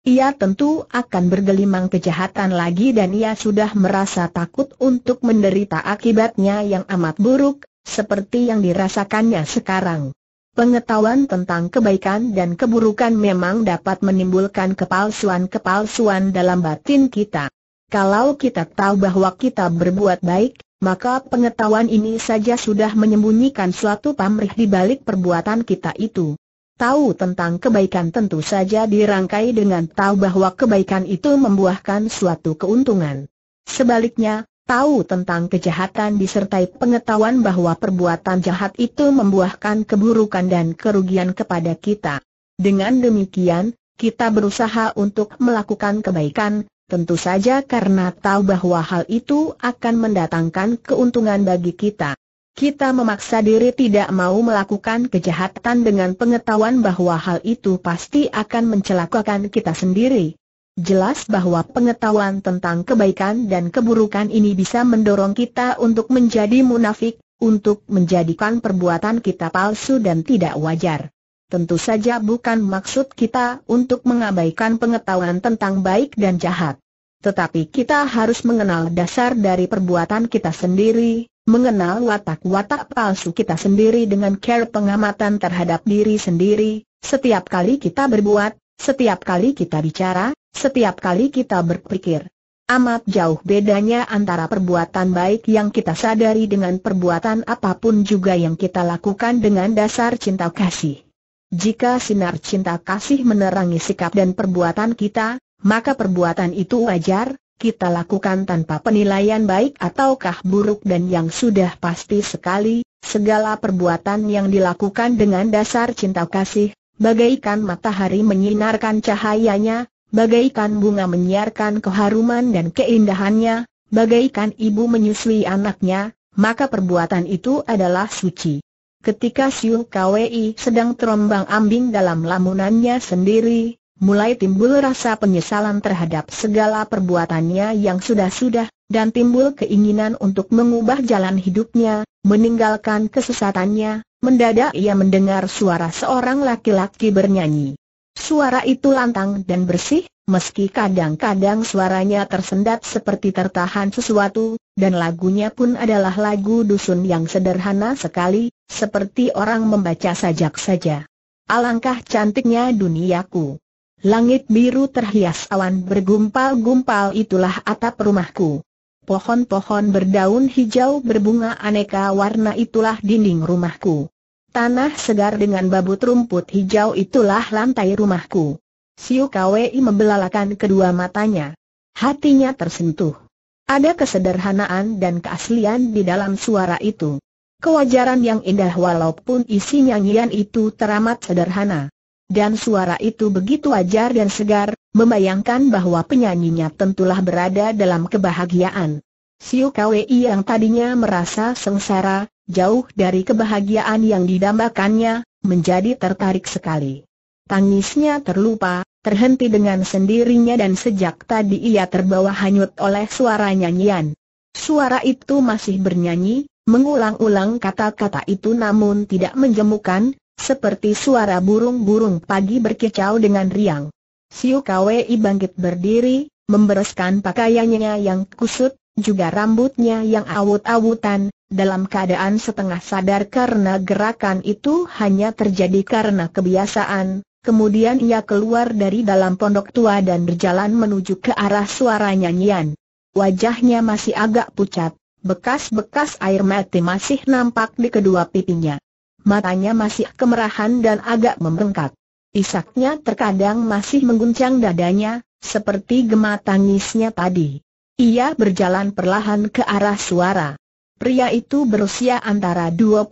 Ia tentu akan bergelimang kejahatan lagi dan ia sudah merasa takut untuk menderita akibatnya yang amat buruk, seperti yang dirasakannya sekarang. Pengetahuan tentang kebaikan dan keburukan memang dapat menimbulkan kepalsuan-kepalsuan dalam batin kita. Kalau kita tahu bahwa kita berbuat baik, maka pengetahuan ini saja sudah menyembunyikan suatu pamrih di balik perbuatan kita itu. Tahu tentang kebaikan tentu saja dirangkai dengan tahu bahwa kebaikan itu membuahkan suatu keuntungan. Sebaliknya, tahu tentang kejahatan disertai pengetahuan bahwa perbuatan jahat itu membuahkan keburukan dan kerugian kepada kita. Dengan demikian, kita berusaha untuk melakukan kebaikan, tentu saja karena tahu bahwa hal itu akan mendatangkan keuntungan bagi kita. Kita memaksa diri tidak mau melakukan kejahatan dengan pengetahuan bahwa hal itu pasti akan mencelakakan kita sendiri. Jelas bahwa pengetahuan tentang kebaikan dan keburukan ini bisa mendorong kita untuk menjadi munafik, untuk menjadikan perbuatan kita palsu dan tidak wajar. Tentu saja bukan maksud kita untuk mengabaikan pengetahuan tentang baik dan jahat. Tetapi kita harus mengenal dasar dari perbuatan kita sendiri, mengenal watak-watak palsu kita sendiri dengan care pengamatan terhadap diri sendiri, setiap kali kita berbuat, setiap kali kita bicara, setiap kali kita berpikir. Amat jauh bedanya antara perbuatan baik yang kita sadari dengan perbuatan apapun juga yang kita lakukan dengan dasar cinta kasih. Jika sinar cinta kasih menerangi sikap dan perbuatan kita, maka perbuatan itu wajar, kita lakukan tanpa penilaian baik ataukah buruk dan yang sudah pasti sekali, segala perbuatan yang dilakukan dengan dasar cinta kasih, bagaikan matahari menyinarkan cahayanya, bagaikan bunga menyiarkan keharuman dan keindahannya, bagaikan ibu menyusui anaknya, maka perbuatan itu adalah suci. Ketika Siu Kwei sedang terombang ambing dalam lamunannya sendiri, mulai timbul rasa penyesalan terhadap segala perbuatannya yang sudah-sudah, dan timbul keinginan untuk mengubah jalan hidupnya, meninggalkan kesesatannya, mendadak ia mendengar suara seorang laki-laki bernyanyi. Suara itu lantang dan bersih, meski kadang-kadang suaranya tersendat seperti tertahan sesuatu, dan lagunya pun adalah lagu dusun yang sederhana sekali, seperti orang membaca sajak saja. Alangkah cantiknya duniaku. Langit biru terhias awan bergumpal-gumpal itulah atap rumahku. Pohon-pohon berdaun hijau berbunga aneka warna itulah dinding rumahku. Tanah segar dengan babut rumput hijau itulah lantai rumahku. Siu Kwei membelalakan kedua matanya. Hatinya tersentuh. Ada kesederhanaan dan keaslian di dalam suara itu. Kewajaran yang indah walaupun isi nyanyian itu teramat sederhana. Dan suara itu begitu wajar dan segar, membayangkan bahwa penyanyinya tentulah berada dalam kebahagiaan. Siu Kwei yang tadinya merasa sengsara, jauh dari kebahagiaan yang didambakannya, menjadi tertarik sekali. Tangisnya terlupa, terhenti dengan sendirinya dan sejak tadi ia terbawa hanyut oleh suara nyanyian. Suara itu masih bernyanyi, mengulang-ulang kata-kata itu namun tidak menjemukan, seperti suara burung-burung pagi berkicau dengan riang. Siu Kwei bangkit berdiri, membereskan pakaiannya yang kusut, juga rambutnya yang awut-awutan, dalam keadaan setengah sadar karena gerakan itu hanya terjadi karena kebiasaan, Kemudian ia keluar dari dalam pondok tua dan berjalan menuju ke arah suara nyanyian. Wajahnya masih agak pucat, bekas-bekas air mati masih nampak di kedua pipinya. Matanya masih kemerahan dan agak membengkak. Isaknya terkadang masih mengguncang dadanya, seperti gema tangisnya tadi. Ia berjalan perlahan ke arah suara. Pria itu berusia antara 25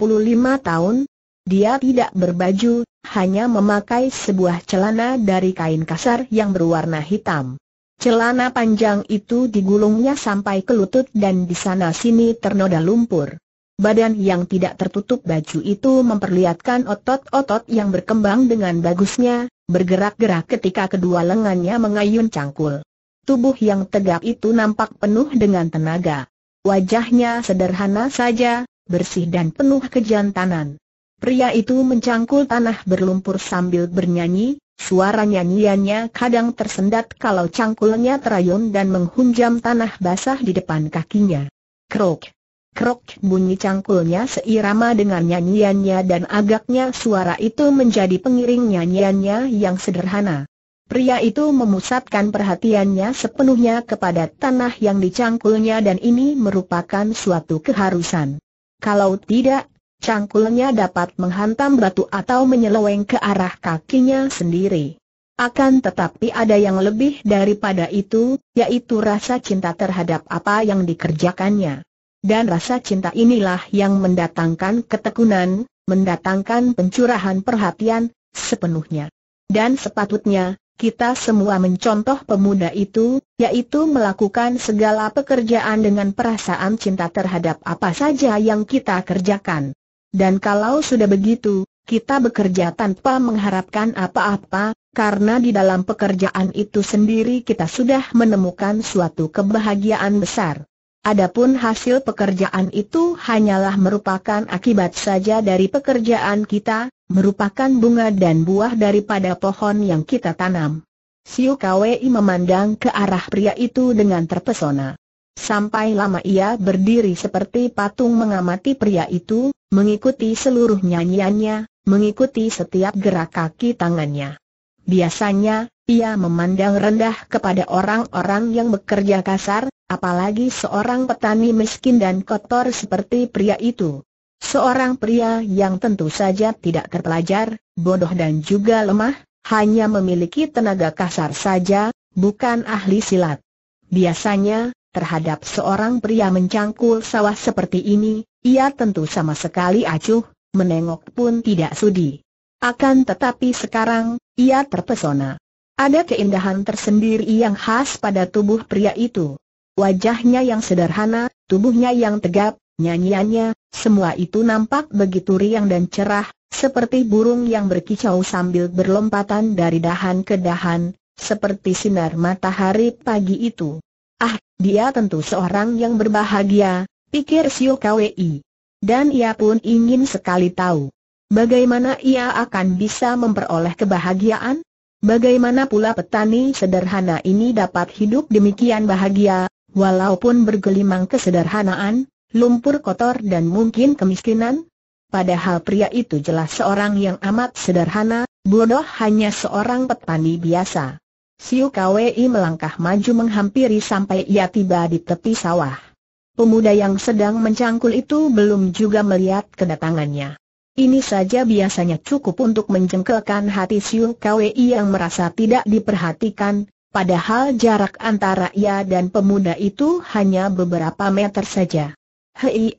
tahun, dia tidak berbaju, hanya memakai sebuah celana dari kain kasar yang berwarna hitam. Celana panjang itu digulungnya sampai ke lutut dan di sana-sini ternoda lumpur. Badan yang tidak tertutup baju itu memperlihatkan otot-otot yang berkembang dengan bagusnya, bergerak-gerak ketika kedua lengannya mengayun cangkul. Tubuh yang tegap itu nampak penuh dengan tenaga. Wajahnya sederhana saja, bersih dan penuh kejantanan. Pria itu mencangkul tanah berlumpur sambil bernyanyi, Suara nyanyiannya kadang tersendat kalau cangkulnya terayun dan menghunjam tanah basah di depan kakinya. Krok. Krok bunyi cangkulnya seirama dengan nyanyiannya dan agaknya suara itu menjadi pengiring nyanyiannya yang sederhana. Pria itu memusatkan perhatiannya sepenuhnya kepada tanah yang dicangkulnya dan ini merupakan suatu keharusan. Kalau tidak, Cangkulnya dapat menghantam batu atau menyeleweng ke arah kakinya sendiri. Akan tetapi ada yang lebih daripada itu, yaitu rasa cinta terhadap apa yang dikerjakannya. Dan rasa cinta inilah yang mendatangkan ketekunan, mendatangkan pencurahan perhatian, sepenuhnya. Dan sepatutnya, kita semua mencontoh pemuda itu, yaitu melakukan segala pekerjaan dengan perasaan cinta terhadap apa saja yang kita kerjakan. Dan kalau sudah begitu, kita bekerja tanpa mengharapkan apa-apa, karena di dalam pekerjaan itu sendiri kita sudah menemukan suatu kebahagiaan besar. Adapun hasil pekerjaan itu hanyalah merupakan akibat saja dari pekerjaan kita, merupakan bunga dan buah daripada pohon yang kita tanam. Siu Kwei memandang ke arah pria itu dengan terpesona. Sampai lama ia berdiri seperti patung mengamati pria itu, mengikuti seluruh nyanyiannya, mengikuti setiap gerak kaki tangannya. Biasanya, ia memandang rendah kepada orang-orang yang bekerja kasar, apalagi seorang petani miskin dan kotor seperti pria itu. Seorang pria yang tentu saja tidak terpelajar, bodoh dan juga lemah, hanya memiliki tenaga kasar saja, bukan ahli silat. Biasanya, terhadap seorang pria mencangkul sawah seperti ini, ia tentu sama sekali acuh, menengok pun tidak sudi. Akan tetapi sekarang, ia terpesona. Ada keindahan tersendiri yang khas pada tubuh pria itu. Wajahnya yang sederhana, tubuhnya yang tegap, nyanyiannya, semua itu nampak begitu riang dan cerah, seperti burung yang berkicau sambil berlompatan dari dahan ke dahan, seperti sinar matahari pagi itu. Ah, dia tentu seorang yang berbahagia, pikir Sio Kwi. Dan ia pun ingin sekali tahu. Bagaimana ia akan bisa memperoleh kebahagiaan? Bagaimana pula petani sederhana ini dapat hidup demikian bahagia, walaupun bergelimang kesederhanaan, lumpur kotor dan mungkin kemiskinan? Padahal pria itu jelas seorang yang amat sederhana, bodoh hanya seorang petani biasa. Siu Kwei melangkah maju menghampiri sampai ia tiba di tepi sawah. Pemuda yang sedang mencangkul itu belum juga melihat kedatangannya. Ini saja biasanya cukup untuk menjengkelkan hati Siu Kwei yang merasa tidak diperhatikan, padahal jarak antara ia dan pemuda itu hanya beberapa meter saja. Hei,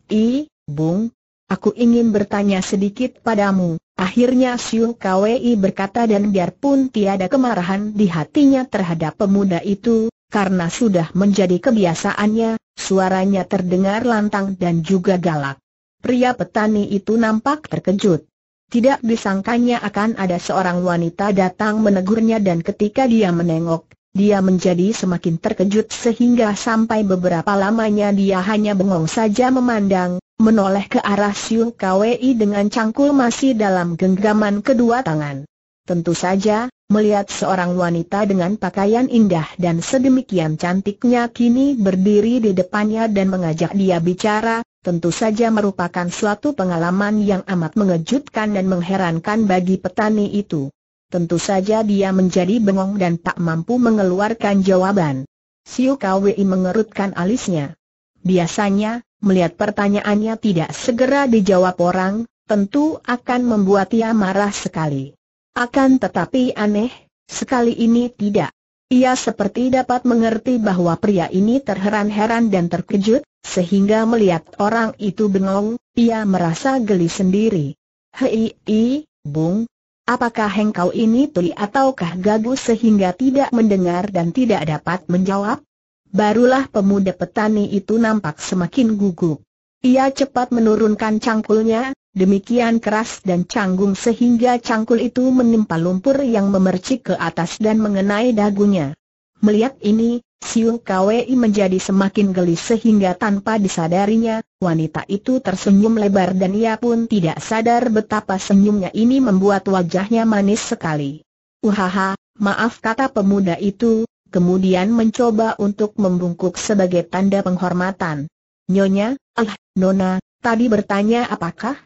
Bung, aku ingin bertanya sedikit padamu, Akhirnya Siung Kwei berkata dan biarpun tiada kemarahan di hatinya terhadap pemuda itu, karena sudah menjadi kebiasaannya, suaranya terdengar lantang dan juga galak. Pria petani itu nampak terkejut. Tidak disangkanya akan ada seorang wanita datang menegurnya dan ketika dia menengok, dia menjadi semakin terkejut sehingga sampai beberapa lamanya dia hanya bengong saja memandang, menoleh ke arah Siu Kwei dengan cangkul masih dalam genggaman kedua tangan. Tentu saja, melihat seorang wanita dengan pakaian indah dan sedemikian cantiknya kini berdiri di depannya dan mengajak dia bicara, tentu saja merupakan suatu pengalaman yang amat mengejutkan dan mengherankan bagi petani itu. Tentu saja dia menjadi bengong dan tak mampu mengeluarkan jawaban. Siu Kwei mengerutkan alisnya. Biasanya, Melihat pertanyaannya tidak segera dijawab orang, tentu akan membuat ia marah sekali. Akan tetapi aneh, sekali ini tidak. Ia seperti dapat mengerti bahwa pria ini terheran-heran dan terkejut, sehingga melihat orang itu bengong, ia merasa geli sendiri. Hei, i, bung, Apakah engkau ini tuli ataukah gagu sehingga tidak mendengar dan tidak dapat menjawab? Barulah pemuda petani itu nampak semakin gugup. Ia cepat menurunkan cangkulnya, demikian keras dan canggung sehingga cangkul itu menimpa lumpur yang memercik ke atas dan mengenai dagunya. Melihat ini, Siung Kwei menjadi semakin gelis sehingga tanpa disadarinya, wanita itu tersenyum lebar dan ia pun tidak sadar betapa senyumnya ini membuat wajahnya manis sekali. Uhaha, maaf kata pemuda itu, kemudian mencoba untuk membungkuk sebagai tanda penghormatan. Nyonya, ah, Nona, tadi bertanya apakah?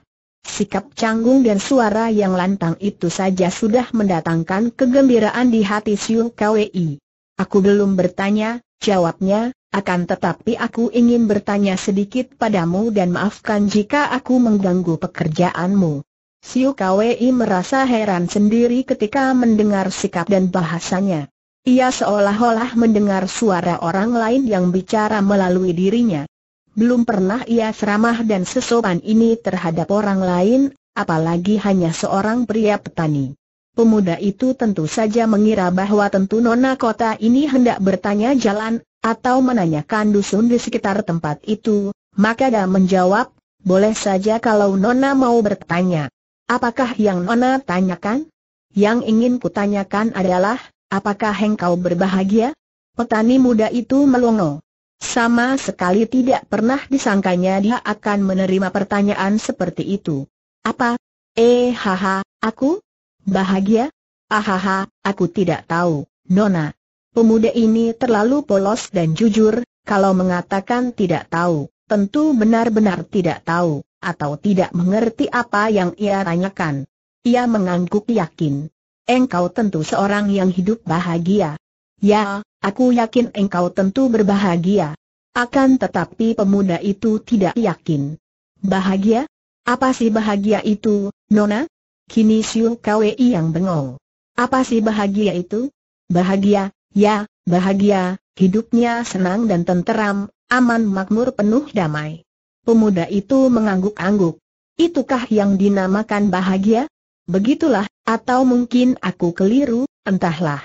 Sikap canggung dan suara yang lantang itu saja sudah mendatangkan kegembiraan di hati Siu Kwi. Aku belum bertanya, jawabnya, akan tetapi aku ingin bertanya sedikit padamu dan maafkan jika aku mengganggu pekerjaanmu. Siu Kwi merasa heran sendiri ketika mendengar sikap dan bahasanya. Ia seolah-olah mendengar suara orang lain yang bicara melalui dirinya. Belum pernah ia seramah dan sesopan ini terhadap orang lain, apalagi hanya seorang pria petani. Pemuda itu tentu saja mengira bahwa tentu nona kota ini hendak bertanya jalan, atau menanyakan dusun di sekitar tempat itu, maka dia menjawab, boleh saja kalau nona mau bertanya. Apakah yang nona tanyakan? Yang ingin kutanyakan adalah, Apakah engkau berbahagia? Petani muda itu melongo. Sama sekali tidak pernah disangkanya dia akan menerima pertanyaan seperti itu. Apa? Eh haha, aku? Bahagia? Ahaha, aku tidak tahu, Nona. Pemuda ini terlalu polos dan jujur, kalau mengatakan tidak tahu, tentu benar-benar tidak tahu, atau tidak mengerti apa yang ia tanyakan. Ia mengangguk yakin engkau tentu seorang yang hidup bahagia. Ya, aku yakin engkau tentu berbahagia. Akan tetapi pemuda itu tidak yakin. Bahagia? Apa sih bahagia itu, Nona? Kini Siu Kwei yang bengong. Apa sih bahagia itu? Bahagia, ya, bahagia, hidupnya senang dan tenteram, aman makmur penuh damai. Pemuda itu mengangguk-angguk. Itukah yang dinamakan bahagia? Begitulah atau mungkin aku keliru, entahlah.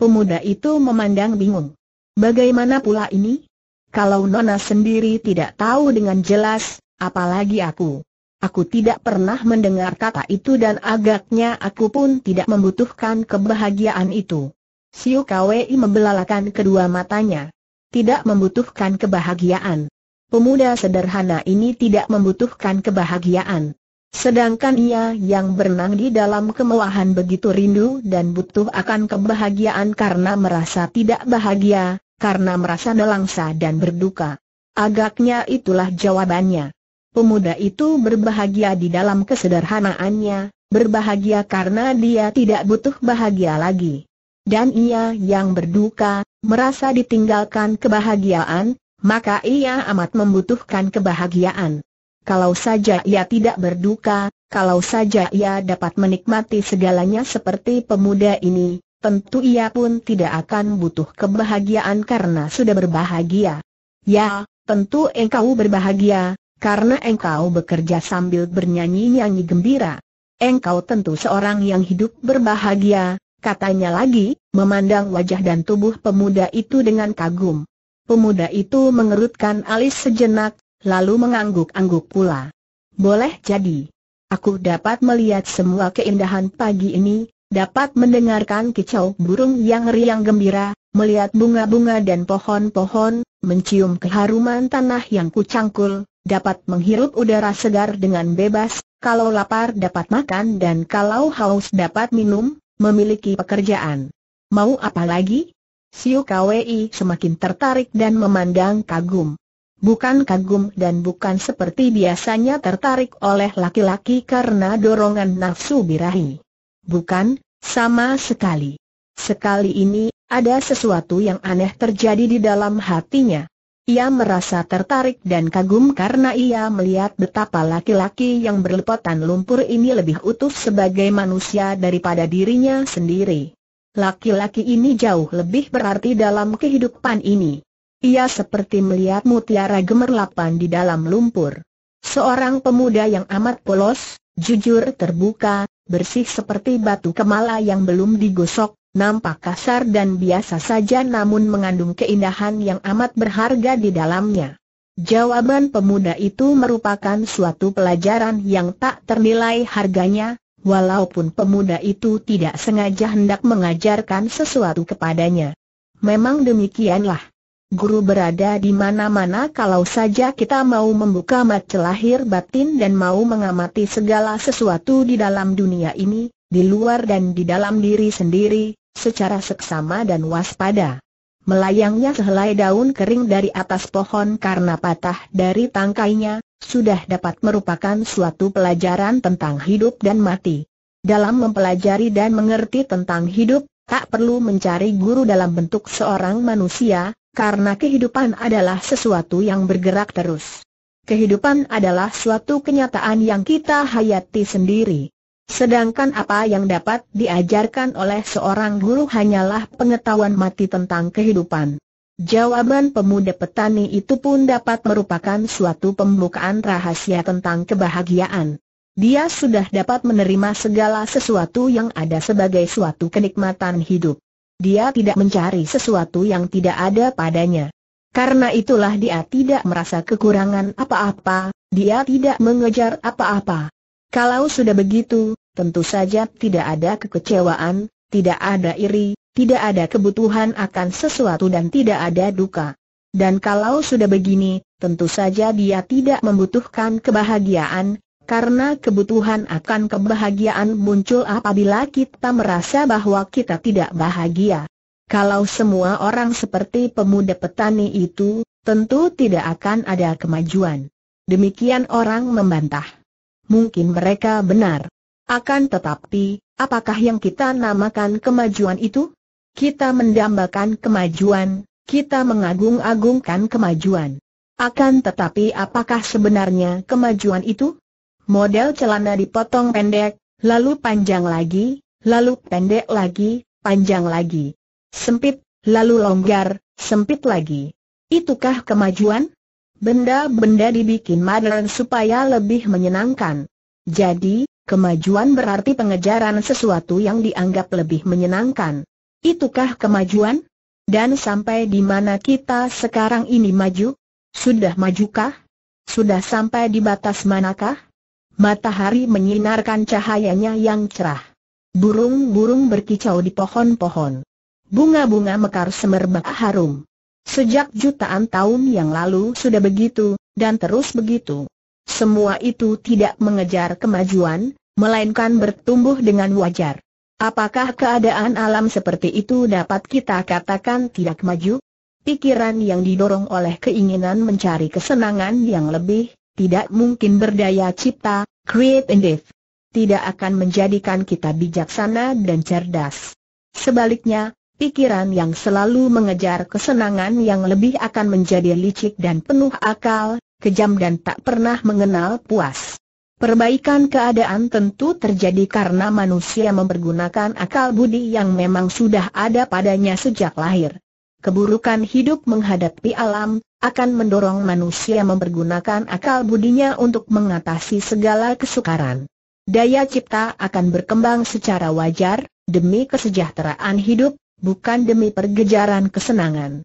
Pemuda itu memandang bingung. Bagaimana pula ini? Kalau Nona sendiri tidak tahu dengan jelas, apalagi aku. Aku tidak pernah mendengar kata itu dan agaknya aku pun tidak membutuhkan kebahagiaan itu. Siu Kwei membelalakan kedua matanya. Tidak membutuhkan kebahagiaan. Pemuda sederhana ini tidak membutuhkan kebahagiaan. Sedangkan ia yang berenang di dalam kemewahan begitu rindu dan butuh akan kebahagiaan karena merasa tidak bahagia, karena merasa nelangsa dan berduka. Agaknya itulah jawabannya. Pemuda itu berbahagia di dalam kesederhanaannya, berbahagia karena dia tidak butuh bahagia lagi. Dan ia yang berduka, merasa ditinggalkan kebahagiaan, maka ia amat membutuhkan kebahagiaan. Kalau saja ia tidak berduka, kalau saja ia dapat menikmati segalanya seperti pemuda ini, tentu ia pun tidak akan butuh kebahagiaan karena sudah berbahagia. Ya, tentu engkau berbahagia, karena engkau bekerja sambil bernyanyi-nyanyi gembira. Engkau tentu seorang yang hidup berbahagia, katanya lagi, memandang wajah dan tubuh pemuda itu dengan kagum. Pemuda itu mengerutkan alis sejenak, lalu mengangguk-angguk pula. Boleh jadi. Aku dapat melihat semua keindahan pagi ini, dapat mendengarkan kicau burung yang riang gembira, melihat bunga-bunga dan pohon-pohon, mencium keharuman tanah yang kucangkul, dapat menghirup udara segar dengan bebas, kalau lapar dapat makan dan kalau haus dapat minum, memiliki pekerjaan. Mau apa lagi? Siu Kwei semakin tertarik dan memandang kagum bukan kagum dan bukan seperti biasanya tertarik oleh laki-laki karena dorongan nafsu birahi. Bukan, sama sekali. Sekali ini, ada sesuatu yang aneh terjadi di dalam hatinya. Ia merasa tertarik dan kagum karena ia melihat betapa laki-laki yang berlepotan lumpur ini lebih utuh sebagai manusia daripada dirinya sendiri. Laki-laki ini jauh lebih berarti dalam kehidupan ini. Ia seperti melihat mutiara gemerlapan di dalam lumpur. Seorang pemuda yang amat polos, jujur terbuka, bersih seperti batu kemala yang belum digosok, nampak kasar dan biasa saja namun mengandung keindahan yang amat berharga di dalamnya. Jawaban pemuda itu merupakan suatu pelajaran yang tak ternilai harganya, walaupun pemuda itu tidak sengaja hendak mengajarkan sesuatu kepadanya. Memang demikianlah. Guru berada di mana-mana kalau saja kita mau membuka mata lahir batin dan mau mengamati segala sesuatu di dalam dunia ini, di luar dan di dalam diri sendiri, secara seksama dan waspada. Melayangnya sehelai daun kering dari atas pohon karena patah dari tangkainya, sudah dapat merupakan suatu pelajaran tentang hidup dan mati. Dalam mempelajari dan mengerti tentang hidup, tak perlu mencari guru dalam bentuk seorang manusia, karena kehidupan adalah sesuatu yang bergerak terus. Kehidupan adalah suatu kenyataan yang kita hayati sendiri. Sedangkan apa yang dapat diajarkan oleh seorang guru hanyalah pengetahuan mati tentang kehidupan. Jawaban pemuda petani itu pun dapat merupakan suatu pembukaan rahasia tentang kebahagiaan. Dia sudah dapat menerima segala sesuatu yang ada sebagai suatu kenikmatan hidup. Dia tidak mencari sesuatu yang tidak ada padanya. Karena itulah dia tidak merasa kekurangan apa-apa, dia tidak mengejar apa-apa. Kalau sudah begitu, tentu saja tidak ada kekecewaan, tidak ada iri, tidak ada kebutuhan akan sesuatu dan tidak ada duka. Dan kalau sudah begini, tentu saja dia tidak membutuhkan kebahagiaan, karena kebutuhan akan kebahagiaan muncul apabila kita merasa bahwa kita tidak bahagia. Kalau semua orang seperti pemuda petani itu, tentu tidak akan ada kemajuan. Demikian orang membantah. Mungkin mereka benar. Akan tetapi, apakah yang kita namakan kemajuan itu? Kita mendambakan kemajuan, kita mengagung-agungkan kemajuan. Akan tetapi apakah sebenarnya kemajuan itu? Model celana dipotong pendek, lalu panjang lagi, lalu pendek lagi, panjang lagi. Sempit, lalu longgar, sempit lagi. Itukah kemajuan? Benda-benda dibikin modern supaya lebih menyenangkan. Jadi, kemajuan berarti pengejaran sesuatu yang dianggap lebih menyenangkan. Itukah kemajuan? Dan sampai di mana kita sekarang ini maju? Sudah majukah? Sudah sampai di batas manakah? Matahari menyinarkan cahayanya yang cerah. Burung-burung berkicau di pohon-pohon. Bunga-bunga mekar semerbak harum. Sejak jutaan tahun yang lalu sudah begitu, dan terus begitu. Semua itu tidak mengejar kemajuan, melainkan bertumbuh dengan wajar. Apakah keadaan alam seperti itu dapat kita katakan tidak maju? Pikiran yang didorong oleh keinginan mencari kesenangan yang lebih, tidak mungkin berdaya cipta, create and death, tidak akan menjadikan kita bijaksana dan cerdas. Sebaliknya, pikiran yang selalu mengejar kesenangan yang lebih akan menjadi licik dan penuh akal, kejam dan tak pernah mengenal puas. Perbaikan keadaan tentu terjadi karena manusia mempergunakan akal budi yang memang sudah ada padanya sejak lahir. Keburukan hidup menghadapi alam, akan mendorong manusia mempergunakan akal budinya untuk mengatasi segala kesukaran. Daya cipta akan berkembang secara wajar, demi kesejahteraan hidup, bukan demi pergejaran kesenangan.